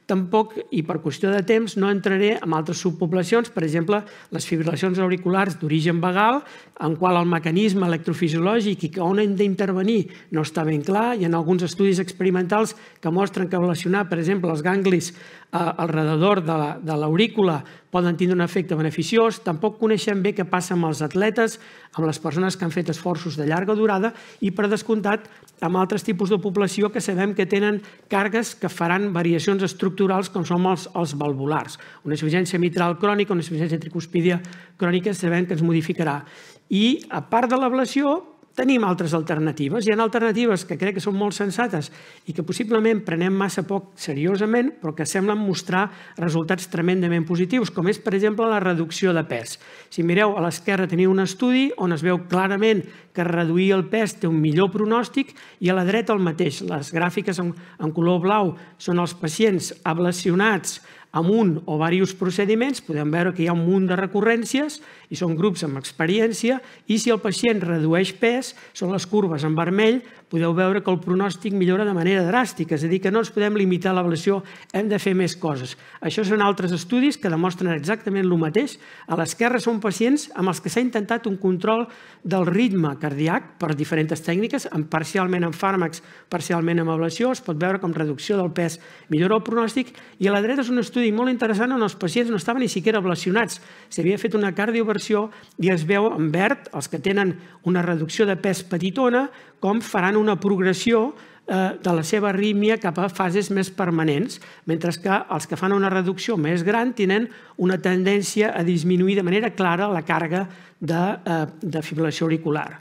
Tampoc, i per qüestió de temps, no entraré en altres subpoblacions, per exemple, les fibrilacions auriculars d'origen vagal, en qual el mecanisme electrofisiològic i on hem d'intervenir no està ben clar. Hi ha alguns estudis experimentals que mostren que relacionar, per exemple, els ganglis al redador de l'aurícula la, poden tindre un efecte beneficiós. Tampoc coneixem bé què passa amb els atletes, amb les persones que han fet esforços de llarga durada i, per descomptat, amb altres tipus de població que sabem que tenen càrregues que faran variacions estructurals com són els, els valvulars. Una insuficiència mitral crònica, una insuficiència tricuspídia crònica, sabem que ens modificarà. I, a part de l'ablació, Tenim altres alternatives. Hi ha alternatives que crec que són molt sensates i que possiblement prenem massa poc seriosament, però que semblen mostrar resultats tremendament positius, com és, per exemple, la reducció de pes. Si mireu a l'esquerra teniu un estudi on es veu clarament que reduir el pes té un millor pronòstic i a la dreta el mateix. Les gràfiques en color blau són els pacients ablacionats amb un o diversos procediments podem veure que hi ha un munt de recurrències i són grups amb experiència i si el pacient redueix pes són les curves en vermell podeu veure que el pronòstic millora de manera dràstica, és a dir, que no ens podem limitar a l'avaluació, hem de fer més coses. Això són altres estudis que demostren exactament el mateix. A l'esquerra són pacients amb els que s'ha intentat un control del ritme cardíac per diferents tècniques, parcialment amb fàrmacs, parcialment amb avaluació, es pot veure com reducció del pes millora el pronòstic, i a la dreta és un estudi molt interessant on els pacients no estaven ni siquiera ablacionats. S'havia fet una cardioversió i es veu en verd els que tenen una reducció de pes petitona com faran marcant una progressió eh, de la seva arrítmia cap a fases més permanents, mentre que els que fan una reducció més gran tenen una tendència a disminuir de manera clara la càrrega de, eh, de fibrilació auricular.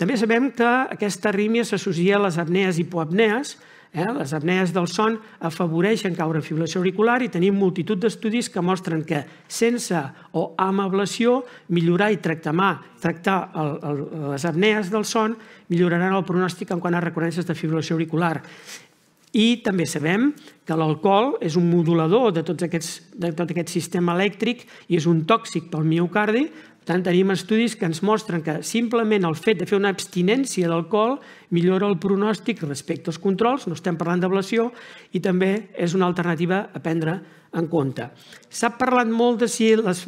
També sabem que aquesta arrítmia s'associa a les apnees i hipoapnees, Eh? Les apnees del son afavoreixen caure en fibrilació auricular i tenim multitud d'estudis que mostren que sense o amb ablació millorar i tractar les apnees del son milloraran el pronòstic en quant a recurrències de fibrilació auricular. I també sabem que l'alcohol és un modulador de, tots aquests, de tot aquest sistema elèctric i és un tòxic pel miocardi. Per tant, tenim estudis que ens mostren que simplement el fet de fer una abstinència d'alcohol millora el pronòstic respecte als controls, no estem parlant d'ablació, i també és una alternativa a prendre alcohol en compte. S'ha parlat molt de si les,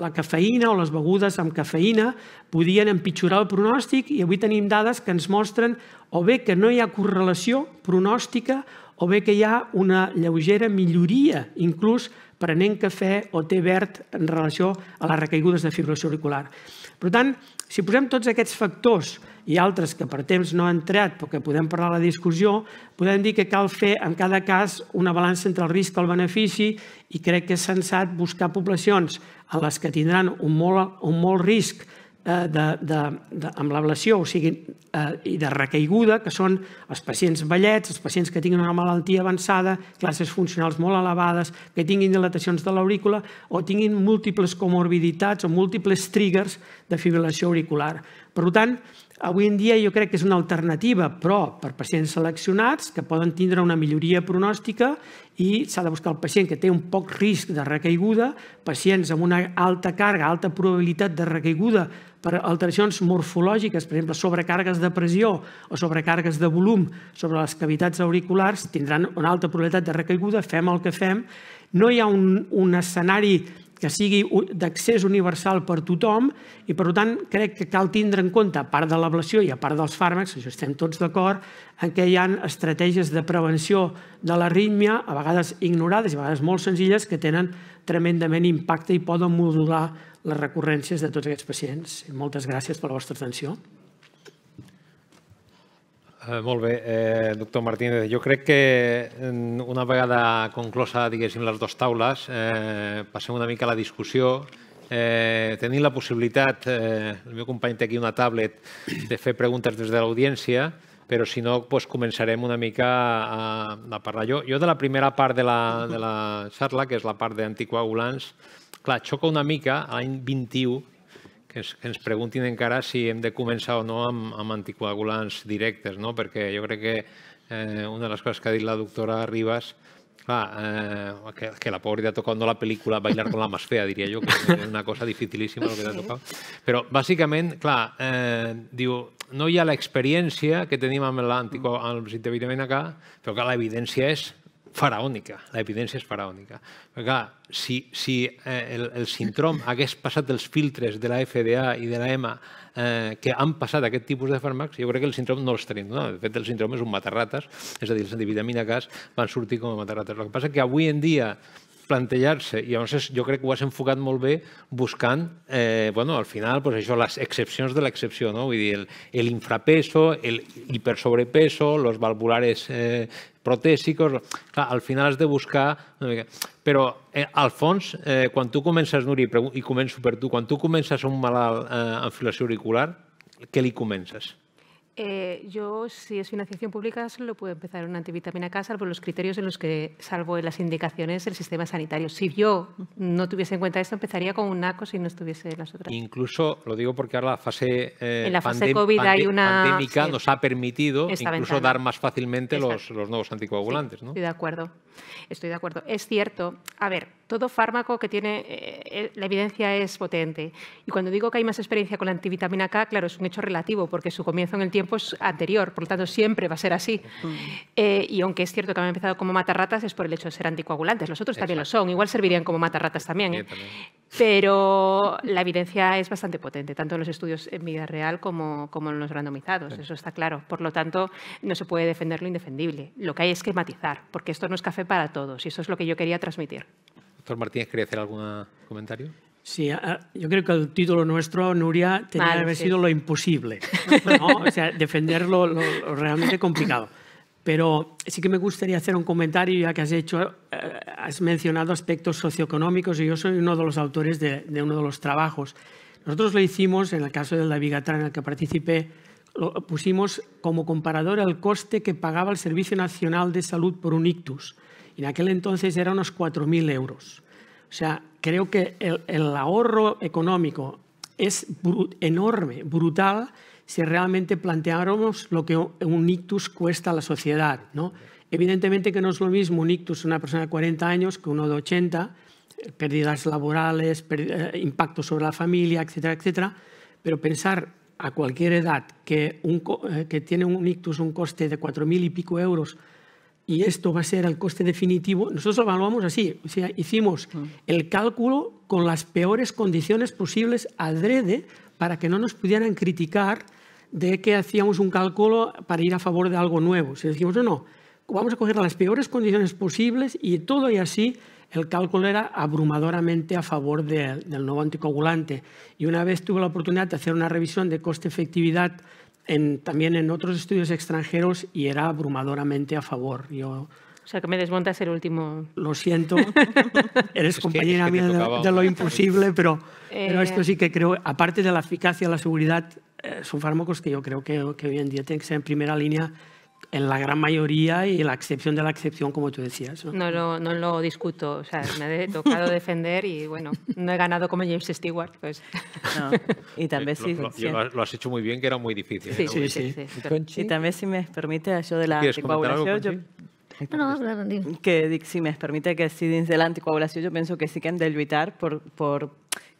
la cafeïna o les begudes amb cafeïna podien empitjorar el pronòstic i avui tenim dades que ens mostren o bé que no hi ha correlació pronòstica o bé que hi ha una lleugera milloria, inclús prenent cafè o té verd en relació a les recaigudes de fibració auricular. Per tant, si posem tots aquests factors i altres que per temps no han entrat però que podem parlar la discussió, podem dir que cal fer en cada cas una balança entre el risc i el benefici i crec que és sensat buscar poblacions en les que tindran un molt, un molt risc eh, de, de, de, amb l'ablació, o sigui, eh, i de recaiguda, que són els pacients vellets, els pacients que tinguin una malaltia avançada, classes funcionals molt elevades, que tinguin dilatacions de l'aurícula o tinguin múltiples comorbiditats o múltiples triggers de fibrilació auricular. Per tant, Avui en dia jo crec que és una alternativa, però per pacients seleccionats que poden tindre una milloria pronòstica i s'ha de buscar el pacient que té un poc risc de recaiguda, pacients amb una alta càrrega, alta probabilitat de recaiguda per alteracions morfològiques, per exemple, sobrecàrregues de pressió o sobrecàrregues de volum sobre les cavitats auriculars, tindran una alta probabilitat de recaiguda, fem el que fem. No hi ha un, un escenari que sigui d'accés universal per tothom i, per tant, crec que cal tindre en compte, a part de l'ablació i a part dels fàrmacs, això estem tots d'acord, en què hi ha estratègies de prevenció de l'arrítmia, a vegades ignorades i a vegades molt senzilles, que tenen tremendament impacte i poden modular les recurrències de tots aquests pacients. Moltes gràcies per la vostra atenció. Eh, molt bé, eh, doctor Martínez. Jo crec que mm, una vegada conclosa, diguéssim, les dues taules, eh, passem una mica a la discussió. Eh, tenim la possibilitat, eh, el meu company té aquí una tablet, de fer preguntes des de l'audiència, però si no, doncs començarem una mica a, a parlar. Jo, jo de la primera part de la, de la xarra, que és la part d'anticoagulants, clar, xoca una mica l'any 21 que, es, ens preguntin encara si hem de començar o no amb, amb anticoagulants directes, no? perquè jo crec que eh, una de les coses que ha dit la doctora Ribas Clar, eh, que, que la pobra ha tocat no la pel·lícula Bailar con la más fea, diria jo, que és una cosa dificilíssima el que ha tocat. Però, bàsicament, clar, eh, diu, no hi ha l'experiència que tenim amb l'anticoagulant, amb l'acetaminofèn acá, però que l'evidència és faraònica, la evidència és faraònica. Perquè, clar, si, si eh, el, el síndrom hagués passat els filtres de la FDA i de la EMA eh, que han passat aquest tipus de fàrmacs, jo crec que el síndrom no els tenim. No? De fet, el síndrom és un matarrates, és a dir, els antivitamina gas van sortir com a matarrates. El que passa que avui en dia plantejar-se. I llavors jo crec que ho has enfocat molt bé buscant, eh, bueno, al final, pues això, les excepcions de l'excepció, no? Vull dir, l'infrapeso, el, el hipersobrepeso, los valvulares eh, protésicos... Clar, al final has de buscar una mica... Però, eh, al fons, eh, quan tu comences, Nuri, i començo per tu, quan tu comences un malalt eh, amb filació auricular, què li comences? Eh, yo, si es financiación pública, solo puedo empezar una antivitamina K, salvo los criterios en los que, salvo en las indicaciones del sistema sanitario. Si yo no tuviese en cuenta esto, empezaría con un NACO si no estuviese las otras. Incluso, lo digo porque ahora la fase, eh, en la fase COVID hay una, pandémica nos ha permitido incluso dar más fácilmente los, nuevos anticoagulantes. ¿no? Estoy de acuerdo. Estoy de acuerdo. Es cierto. A ver, todo fármaco que tiene, eh, eh, la evidencia es potente. Y cuando digo que hay más experiencia con la antivitamina K, claro, es un hecho relativo, porque su comienzo en el tiempo es anterior, por lo tanto siempre va a ser así. Eh, y aunque es cierto que han empezado como matarratas, es por el hecho de ser anticoagulantes. Los otros también lo son, igual servirían como matarratas también. Pero la evidencia es bastante potente, tanto en los estudios en vida real como, en los randomizados, eso está claro. Por lo tanto, no se puede defender lo indefendible. Lo que hay es que matizar, porque esto no es café para todos y eso es lo que yo quería transmitir. Doctor Martínez, ¿quería hacer algún comentario? Sí, yo creo que el título nuestro, Nuria, tenía que haber sido lo imposible. O sea, defenderlo lo, realmente complicado. Pero sí que me gustaría hacer un comentario, ya que has, hecho, eh, has mencionado aspectos socioeconómicos y yo soy uno de los autores de, uno de los trabajos. Nosotros lo hicimos, en el caso del David en el que participé, lo pusimos como comparador el coste que pagaba el Servicio Nacional de Salud por un ictus en aquel entonces eran unos 4.000 euros. O sea, creo que el, ahorro económico es enorme, brutal, si realmente planteáramos lo que un ictus cuesta a la sociedad. Evidentemente que no es lo mismo un ictus una persona de 40 años que uno de 80, eh, pérdidas laborales, eh, impacto sobre la familia, etcétera, etcétera. Pero pensar a cualquier edad que, eh, que tiene un ictus un coste de 4.000 y pico euros y esto va a ser el coste definitivo, nosotros lo evaluamos así. O sea, hicimos ah. el cálculo con las peores condiciones posibles adrede para que no nos pudieran criticar de que hacíamos un cálculo para ir a favor de algo nuevo. si decimos, no, no, vamos a coger las peores condiciones posibles y todo y así el cálculo era abrumadoramente a favor del nuevo anticoagulante. Y una vez tuve la oportunidad de hacer una revisión de coste-efectividad también en otros estudios extranjeros y era abrumadoramente a favor. Yo, o sea, que me desmontas el último. Lo siento, eres compañera mía de, lo imposible, pero, pero, esto eh. sí que creo, aparte de la eficacia, la seguridad, eh, son fármacos que yo creo que, que hoy en día tienen que ser en primera línea en la gran mayoría y la excepción de la excepción, como tú decías. No, no, lo, no lo discuto. me he tocado defender y, bueno, no he ganado como James Stewart. Pues. Y tal eh, vez lo, sí. Lo, has hecho muy bien, que era muy difícil. Sí, sí, sí, Y también, si me permite, yo de la anticoagulación... No, no, claro, Que si me permite que si dins de l'anticoagulació jo penso que sí que hem de lluitar per, per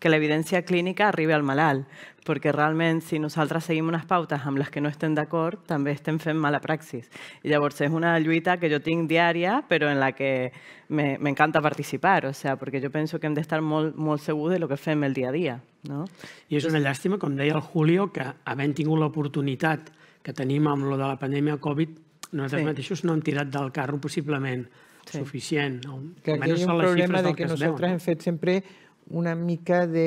que l'evidència clínica arribi al malalt, perquè realment si nosaltres seguim unes pautes amb les que no estem d'acord, també estem fent mala praxis. I llavors és una lluita que jo tinc diària, però en la que m'encanta me, participar, o sea, perquè jo penso que hem d'estar molt, molt segurs de lo que fem el dia a dia. No? I és una llàstima, com deia el Julio, que havent tingut l'oportunitat que tenim amb lo de la pandèmia Covid, nosaltres sí. mateixos no hem tirat del carro possiblement sí. suficient. No? Que aquí hi ha un problema de que, que nosaltres hem fet sempre una mica de...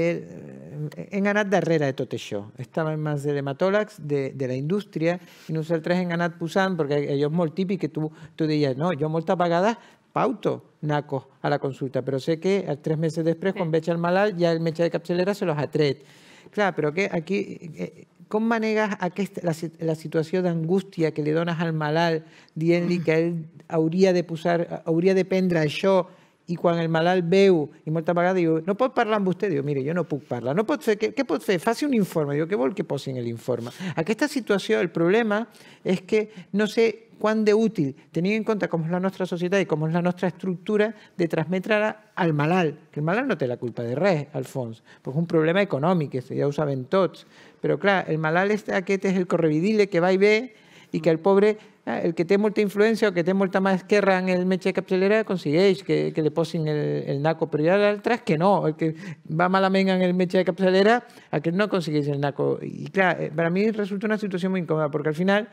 Eh, hem anat darrere de tot això. Estaven més de hematòlegs de, de la indústria i nosaltres hem anat posant, perquè allò és molt típic que tu, tu deies, no, jo moltes vegades pauto naco a la consulta, però sé que tres mesos després, sí. quan veig el malalt, ja el metge de capçalera se los ha tret. Clar, però que aquí eh, com manegues aquesta, la, la situació d'angústia que li dones al malalt dient-li que ell hauria de, posar, hauria de prendre això Y cuando el malal veo y muerta pagada digo no puedo parlar usted, usted digo, mire, yo no puedo hablar, No puedo hacer? qué què hacer fer? un informe. digo qué vol que informe? en Aquí esta situación el problema es que no sé cuán de útil, teniendo en cuenta cómo es la nuestra sociedad y cómo es la nuestra estructura, de transmitir al malal, que el malal no tiene la culpa de res, Alfonso, pues es un problema económico, ya ya saben todos. Pero claro, el malal este, es el correvidile que va y ve y que el pobre Ah, el que té molta influència o que té molta mà esquerra en el metge de capçalera aconsegueix que, que li posin el, el naco, però hi ha d'altres que no. El que va malament en el metge de capçalera, aquest no aconsegueix el naco. I clar, eh, per a mi resulta una situació molt incòmoda, perquè al final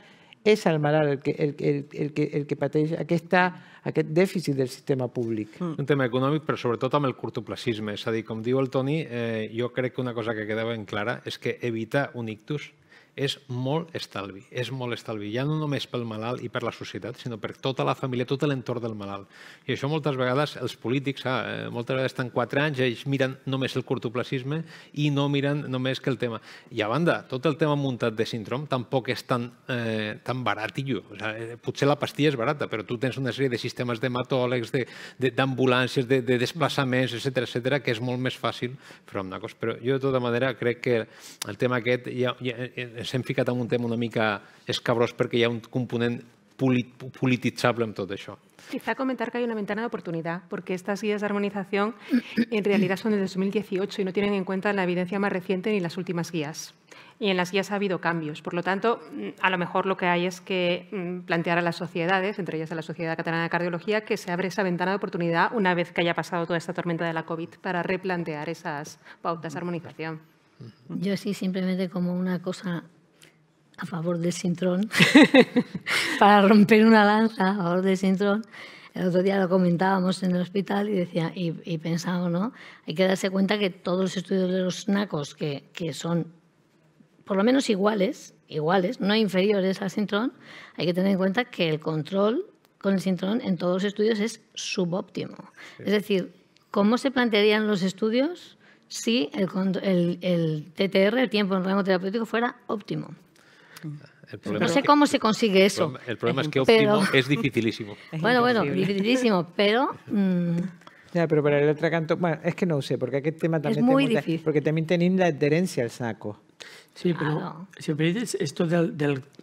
és el malalt el que, el, el, el que, el que pateix aquesta, aquest dèficit del sistema públic. Mm. Un tema econòmic, però sobretot amb el curtoplacisme. És a dir, com diu el Toni, eh, jo crec que una cosa que quedava en clara és que evitar un ictus és molt estalvi, és molt estalvi, ja no només pel malalt i per la societat, sinó per tota la família, tot l'entorn del malalt. I això moltes vegades els polítics, ah, eh, moltes vegades estan quatre anys, ells miren només el cortoplacisme i no miren només que el tema. I a banda, tot el tema muntat de síndrom tampoc és tan, eh, tan jo. O sigui, eh, potser la pastilla és barata, però tu tens una sèrie de sistemes d'hematòlegs, d'ambulàncies, de, de, de, de desplaçaments, etc etc que és molt més fàcil fer-ho amb nacos. Però jo, de tota manera, crec que el tema aquest ja, ja, eh, se hem ficat en un tema una mica escabrós perquè un component politizable eso Quizá comentar que hay una ventana de oportunidad, porque estas guías de armonización en realidad son de 2018 y no tienen en cuenta la evidencia más reciente ni las últimas guías. Y en las guías ha habido cambios. Por lo tanto, a lo mejor lo que hay es que mm, plantear a las sociedades, entre ellas a la Sociedad Catalana de Cardiología, que se abre esa ventana de oportunidad una vez que haya pasado toda esta tormenta de la COVID para replantear esas pautas de armonización. Yo sí, simplemente como una cosa a favor del Sintrón, para romper una lanza a favor del Sintrón. El otro día lo comentábamos en el hospital y decía y, y ¿no? Hay que darse cuenta que todos los estudios de los nacos que, que son por lo menos iguales, iguales, no inferiores al Sintrón, hay que tener en cuenta que el control con el Sintrón en todos los estudios es subóptimo. Es decir, ¿cómo se plantearían los estudios si el, el, el TTR, el tiempo en rango terapéutico, fuera óptimo? no sé cómo se consigue eso. El problema es que óptimo es dificilísimo. bueno, bueno, dificilísimo, pero... Mm, ya, pero para el otro canto, bueno, es que no sé, porque aquel tema también... muy difícil. Porque también tenéis la adherencia al saco. Sí, pero si si esto del,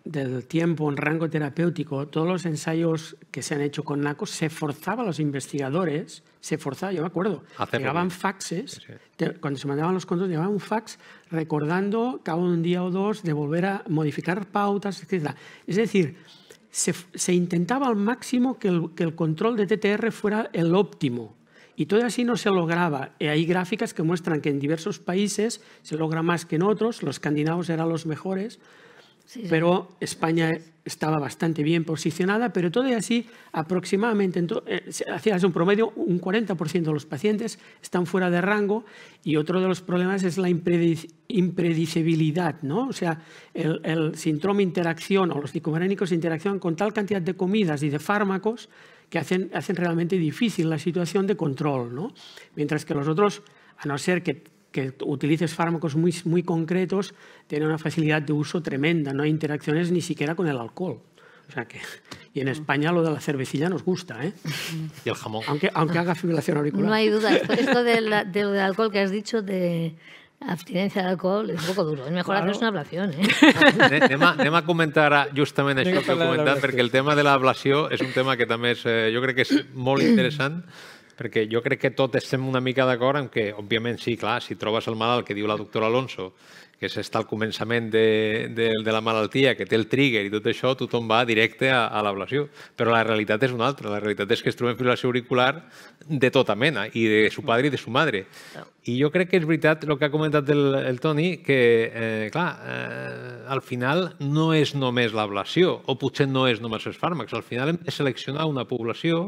del, tiempo en rango terapéutico, todos los ensayos que se han hecho con NACO se forzaba a los investigadores, se forzaba, yo me acuerdo, llevaban llegaban faxes, cuando se mandaban los controles, llegaban un fax recordando cada un día o dos de volver a modificar pautas, etc. Es decir, se, se intentaba al máximo que el, que el control de TTR fuera el óptimo y todo así no se lograba. Eh, hay gráficas que muestran que en diversos países se logra más que en otros, los escandinavos eran los mejores, pero España estaba bastante bien posicionada, pero todavía así, aproximadamente, eh, hacías un promedio, un 40% de los pacientes están fuera de rango y otro de los problemas es la impredecibilidad, ¿no? O sea, el, síndrome interacción o los licomarénicos interaccionan con tal cantidad de comidas y de fármacos que hacen, hacen realmente difícil la situación de control, ¿no? Mientras que los otros, a no ser que que utilices fármacos muy, muy concretos, tiene una facilidad de uso tremenda. No hay interacciones ni siquiera con el alcohol. O sea que, y en España lo de la cervecilla nos gusta, ¿eh? Y el jamón. Aunque, aunque haga fibrilación auricular. No hay duda. Esto, de lo de del alcohol que has dicho, de abstinencia de alcohol, es un poco duro. Es mejor hacer una ablación, eh? Ah, comentar justamente justament que he comentat, el tema de la ablación es un tema que también es, eh, yo creo que es muy interesante. perquè jo crec que tots estem una mica d'acord amb que, òbviament, sí, clar, si trobes el malalt que diu la doctora Alonso, que s'està al començament de, de, de la malaltia, que té el trigger i tot això, tothom va directe a, a l'ablació. Però la realitat és una altra. La realitat és que es troben fibrilació auricular de tota mena, i de su padre i de su madre. I jo crec que és veritat el que ha comentat el, el Toni, que, eh, clar, eh, al final no és només l'ablació, o potser no és només els fàrmacs. Al final hem de seleccionar una població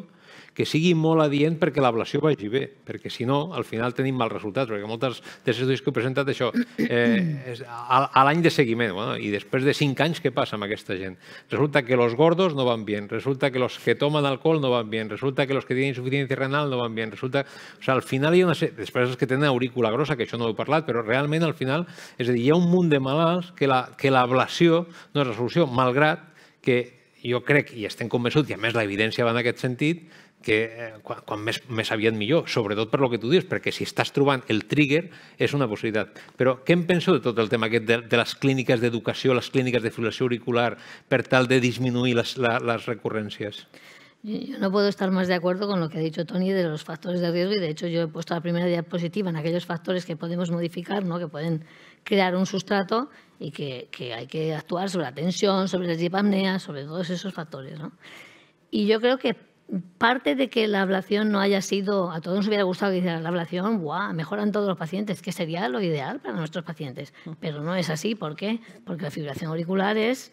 que sigui molt adient perquè l'ablació vagi bé, perquè si no, al final tenim mal resultats, perquè moltes de les que he presentat això, eh, a l'any de seguiment, bueno, i després de cinc anys, què passa amb aquesta gent? Resulta que los gordos no van bien, resulta que los que tomen alcohol no van bien, resulta que los que tienen insuficiència renal no van bien, resulta... O sea, al final hi ha una... Després els que tenen aurícula grossa, que això no ho he parlat, però realment al final, és a dir, hi ha un munt de malalts que l'ablació la, que no és la solució, malgrat que jo crec, i estem convençuts, i a més l'evidència va en aquest sentit, que quan, eh, quan més, més aviat millor, sobretot per lo que tu dius, perquè si estàs trobant el trigger és una possibilitat. Però què en penso de tot el tema aquest de, de les clíniques d'educació, les clíniques de fibrilació auricular, per tal de disminuir les, la, les recurrències? Yo no puedo estar más de acuerdo con lo que ha dicho Tony de los factores de riesgo y de hecho yo he puesto la primera diapositiva en aquellos factores que podemos modificar, ¿no? que pueden crear un sustrato y que, que hay que actuar sobre la tensión, sobre las hipapneas, sobre todos esos factores. ¿no? Y yo creo que parte de que la ablación no haya sido, a todos nos hubiera gustado que la ablación, ¡guau! mejoran todos los pacientes, que sería lo ideal para nuestros pacientes. Pero no es así, ¿por qué? Porque la fibración auricular es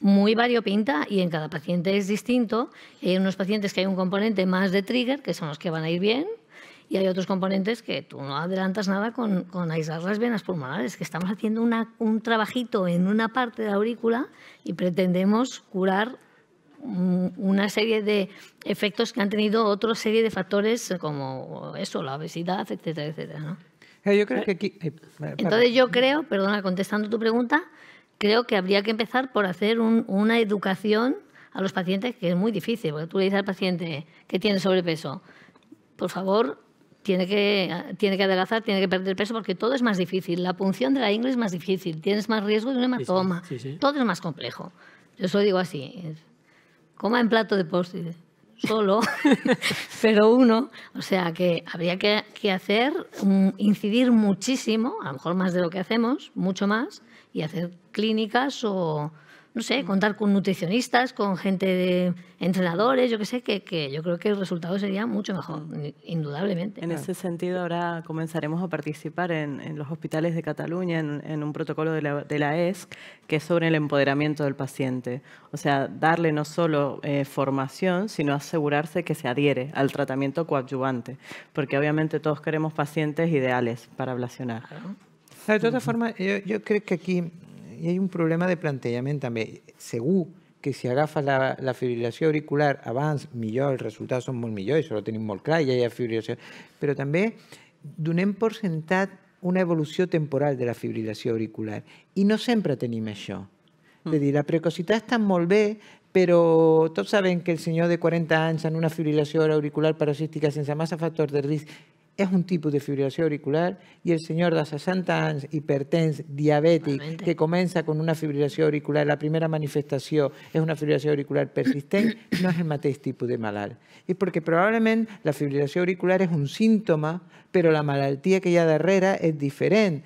muy variopinta y en cada paciente es distinto. Hay unos pacientes que hay un componente más de trigger, que son los que van a ir bien, y hay otros componentes que tú no adelantas nada con, aislar las venas pulmonares, que estamos haciendo un trabajito en una parte de la aurícula y pretendemos curar una serie de efectos que han tenido otra serie de factores como eso, la obesidad, etcétera, etcétera. ¿no? Eh, yo creo eh, que aquí... Eh, entonces yo creo, perdona, contestando tu pregunta, creo que habría que empezar por hacer una educación a los pacientes que es muy difícil, porque tú le dices al paciente que tiene sobrepeso, por favor, tiene que, tiene que adelgazar, tiene que perder peso, porque todo es más difícil. La punción de la ingle es más difícil, tienes más riesgo de un hematoma, todo es más complejo. Yo solo digo así coma en plato de postre solo, pero uno, o sea que habría que, que, hacer, mm, incidir muchísimo, a lo mejor más de lo que hacemos, mucho más, y hacer clínicas o, no sé, mm. contar con nutricionistas, con gente de entrenadores, yo qué sé, que, yo creo que el resultado sería mucho mejor, mm. indudablemente. En ese sentido, ahora comenzaremos a participar en, los hospitales de Cataluña en, un protocolo de la, ESC e que es sobre el empoderamiento del paciente. O sea, darle no solo eh, formación, sino asegurarse que se adhiere al tratamiento coadyuvante, porque obviamente todos queremos pacientes ideales para ablacionar. De todas formas, yo creo que aquí hi ha un problema de plantejament també. Segur que si agafes la, la fibrilació auricular abans, millor, els resultats són molt millors, això ho tenim molt clar, ja hi ha fibrilació... Però també donem per sentat una evolució temporal de la fibrilació auricular i no sempre tenim això. Mm. És a dir, la precocitat està molt bé, però tots saben que el senyor de 40 anys en una fibrilació auricular parasística sense massa factors de risc es un tipo de fibrilación auricular y el señor de 60 años, hipertenso, diabético, que comienza con una fibrilación auricular, la primera manifestación es una fibrilación auricular persistente, no es el mateix tipo de malal. y porque probablemente la fibrilación auricular es un síntoma, pero la malaltía que ya ha es es diferente.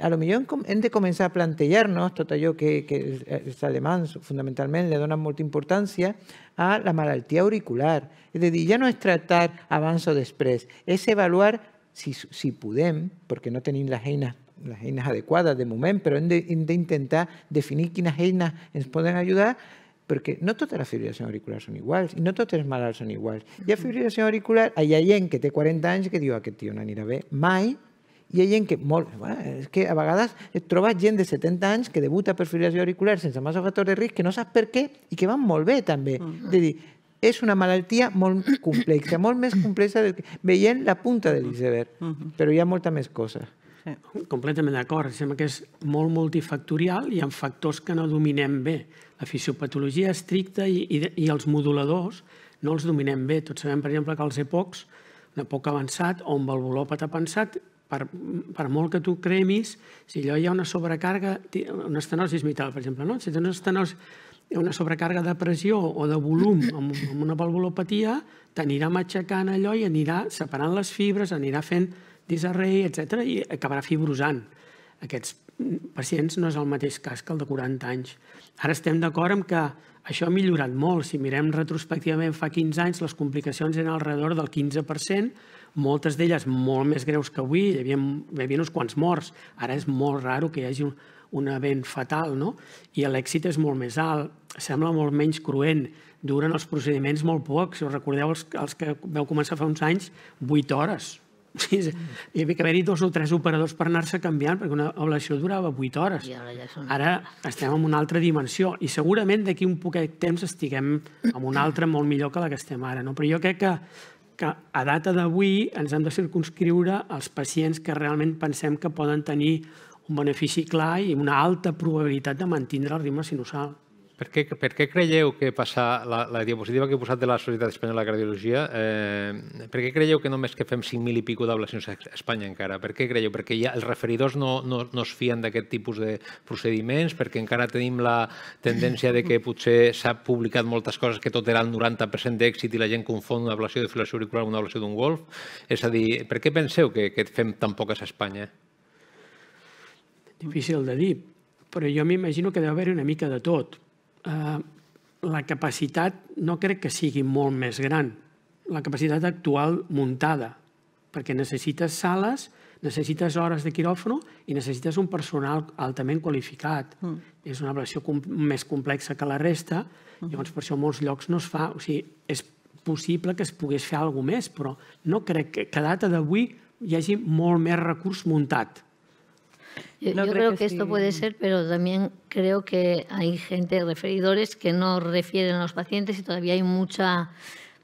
a lo millor hem de començar a plantejar-nos tot allò que, que els alemans fundamentalment li donen molta importància a la malaltia auricular. És a dir, ja no és tractar abans o després, és avaluar si, si podem, perquè no tenim les eines les eines adequades de moment, però hem d'intentar de, definir quines eines ens poden ajudar perquè no totes les fibrilacions auriculars són iguals i no totes les malalts són iguals. Hi ha fibrilació auricular, hi ha gent que té 40 anys que diu ah, aquest tio no anirà bé mai hi ha gent que molt... és que a vegades et eh, trobes gent de 70 anys que debuta per fibrilació auricular sense massa factor de risc, que no saps per què i que van molt bé també. Mm. És És dir, és una malaltia molt complexa, molt més complexa del que veient la punta de l'iceberg, mm. mm-hmm. però hi ha molta més coses. Completament d'acord. Sembla que és molt multifactorial i amb factors que no dominem bé. La fisiopatologia estricta i, i, els moduladors no els dominem bé. Tots sabem, per exemple, que els EPOCs, un EPOC avançat o un valvulòpata pensat, per, per molt que tu cremis, si allò hi ha una sobrecàrrega, una estenosi mitral, per exemple, no? si tens una estenosis una sobrecàrrega de pressió o de volum amb, amb una valvulopatia, t'anirà matxacant allò i anirà separant les fibres, anirà fent disarrei, etc i acabarà fibrosant. Aquests pacients no és el mateix cas que el de 40 anys. Ara estem d'acord amb que això ha millorat molt. Si mirem retrospectivament fa 15 anys, les complicacions eren al redor del 15%, moltes d'elles molt més greus que avui, hi havia, hi havia uns quants morts. Ara és molt raro que hi hagi un, un event fatal, no? I l'èxit és molt més alt, sembla molt menys cruent, duren els procediments molt poc. Si us recordeu, els, els que vau començar fa uns anys, 8 hores. Sí, hi havia que haver-hi dos o tres operadors per anar-se canviant, perquè una ablació durava 8 hores. Ara, ja són... ara estem en una altra dimensió i segurament d'aquí un poquet temps estiguem en una altra molt millor que la que estem ara. No? Però jo crec que que a data d'avui ens hem de circunscriure als pacients que realment pensem que poden tenir un benefici clar i una alta probabilitat de mantindre el ritme sinusal. Per què, per què creieu que passa la, la diapositiva que he posat de la Societat Espanyola de Cardiologia, eh, per què creieu que només que fem 5.000 i pico d'ablacions a Espanya encara? Per què creieu? Perquè ja els referidors no, no, no es fien d'aquest tipus de procediments? Perquè encara tenim la tendència de que potser s'ha publicat moltes coses que tot era el 90% d'èxit i la gent confon una ablació de filació auricular amb una ablació d'un golf? És a dir, per què penseu que, que fem tan poques a Espanya? Difícil de dir, però jo m'imagino que deu haver una mica de tot Eh, la capacitat no crec que sigui molt més gran, la capacitat actual muntada, perquè necessites sales, necessites hores de quiròfano i necessites un personal altament qualificat. Mm. És una relació com més complexa que la resta, mm. llavors per això molts llocs no es fa. O sigui, és possible que es pogués fer alguna més, però no crec que a data d'avui hi hagi molt més recurs muntat. Yo, creo que, esto puede ser, pero también creo que hay gente, referidores, que no refieren a los pacientes y todavía hay mucha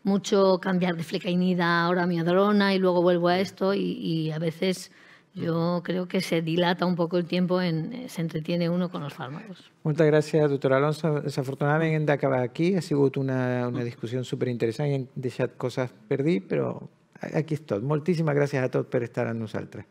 mucho cambiar de flecainida ahora a miodrona y luego vuelvo a esto y, a veces yo creo que se dilata un poco el tiempo, en, eh, se entretiene uno con los fármacos. Muchas gracias, doctor Alonso. Desafortunadamente acaba aquí, ha sido una, una discusión súper interesante, de cosas perdí, pero aquí estoy. Muchísimas gracias a todos por estar a nosotros.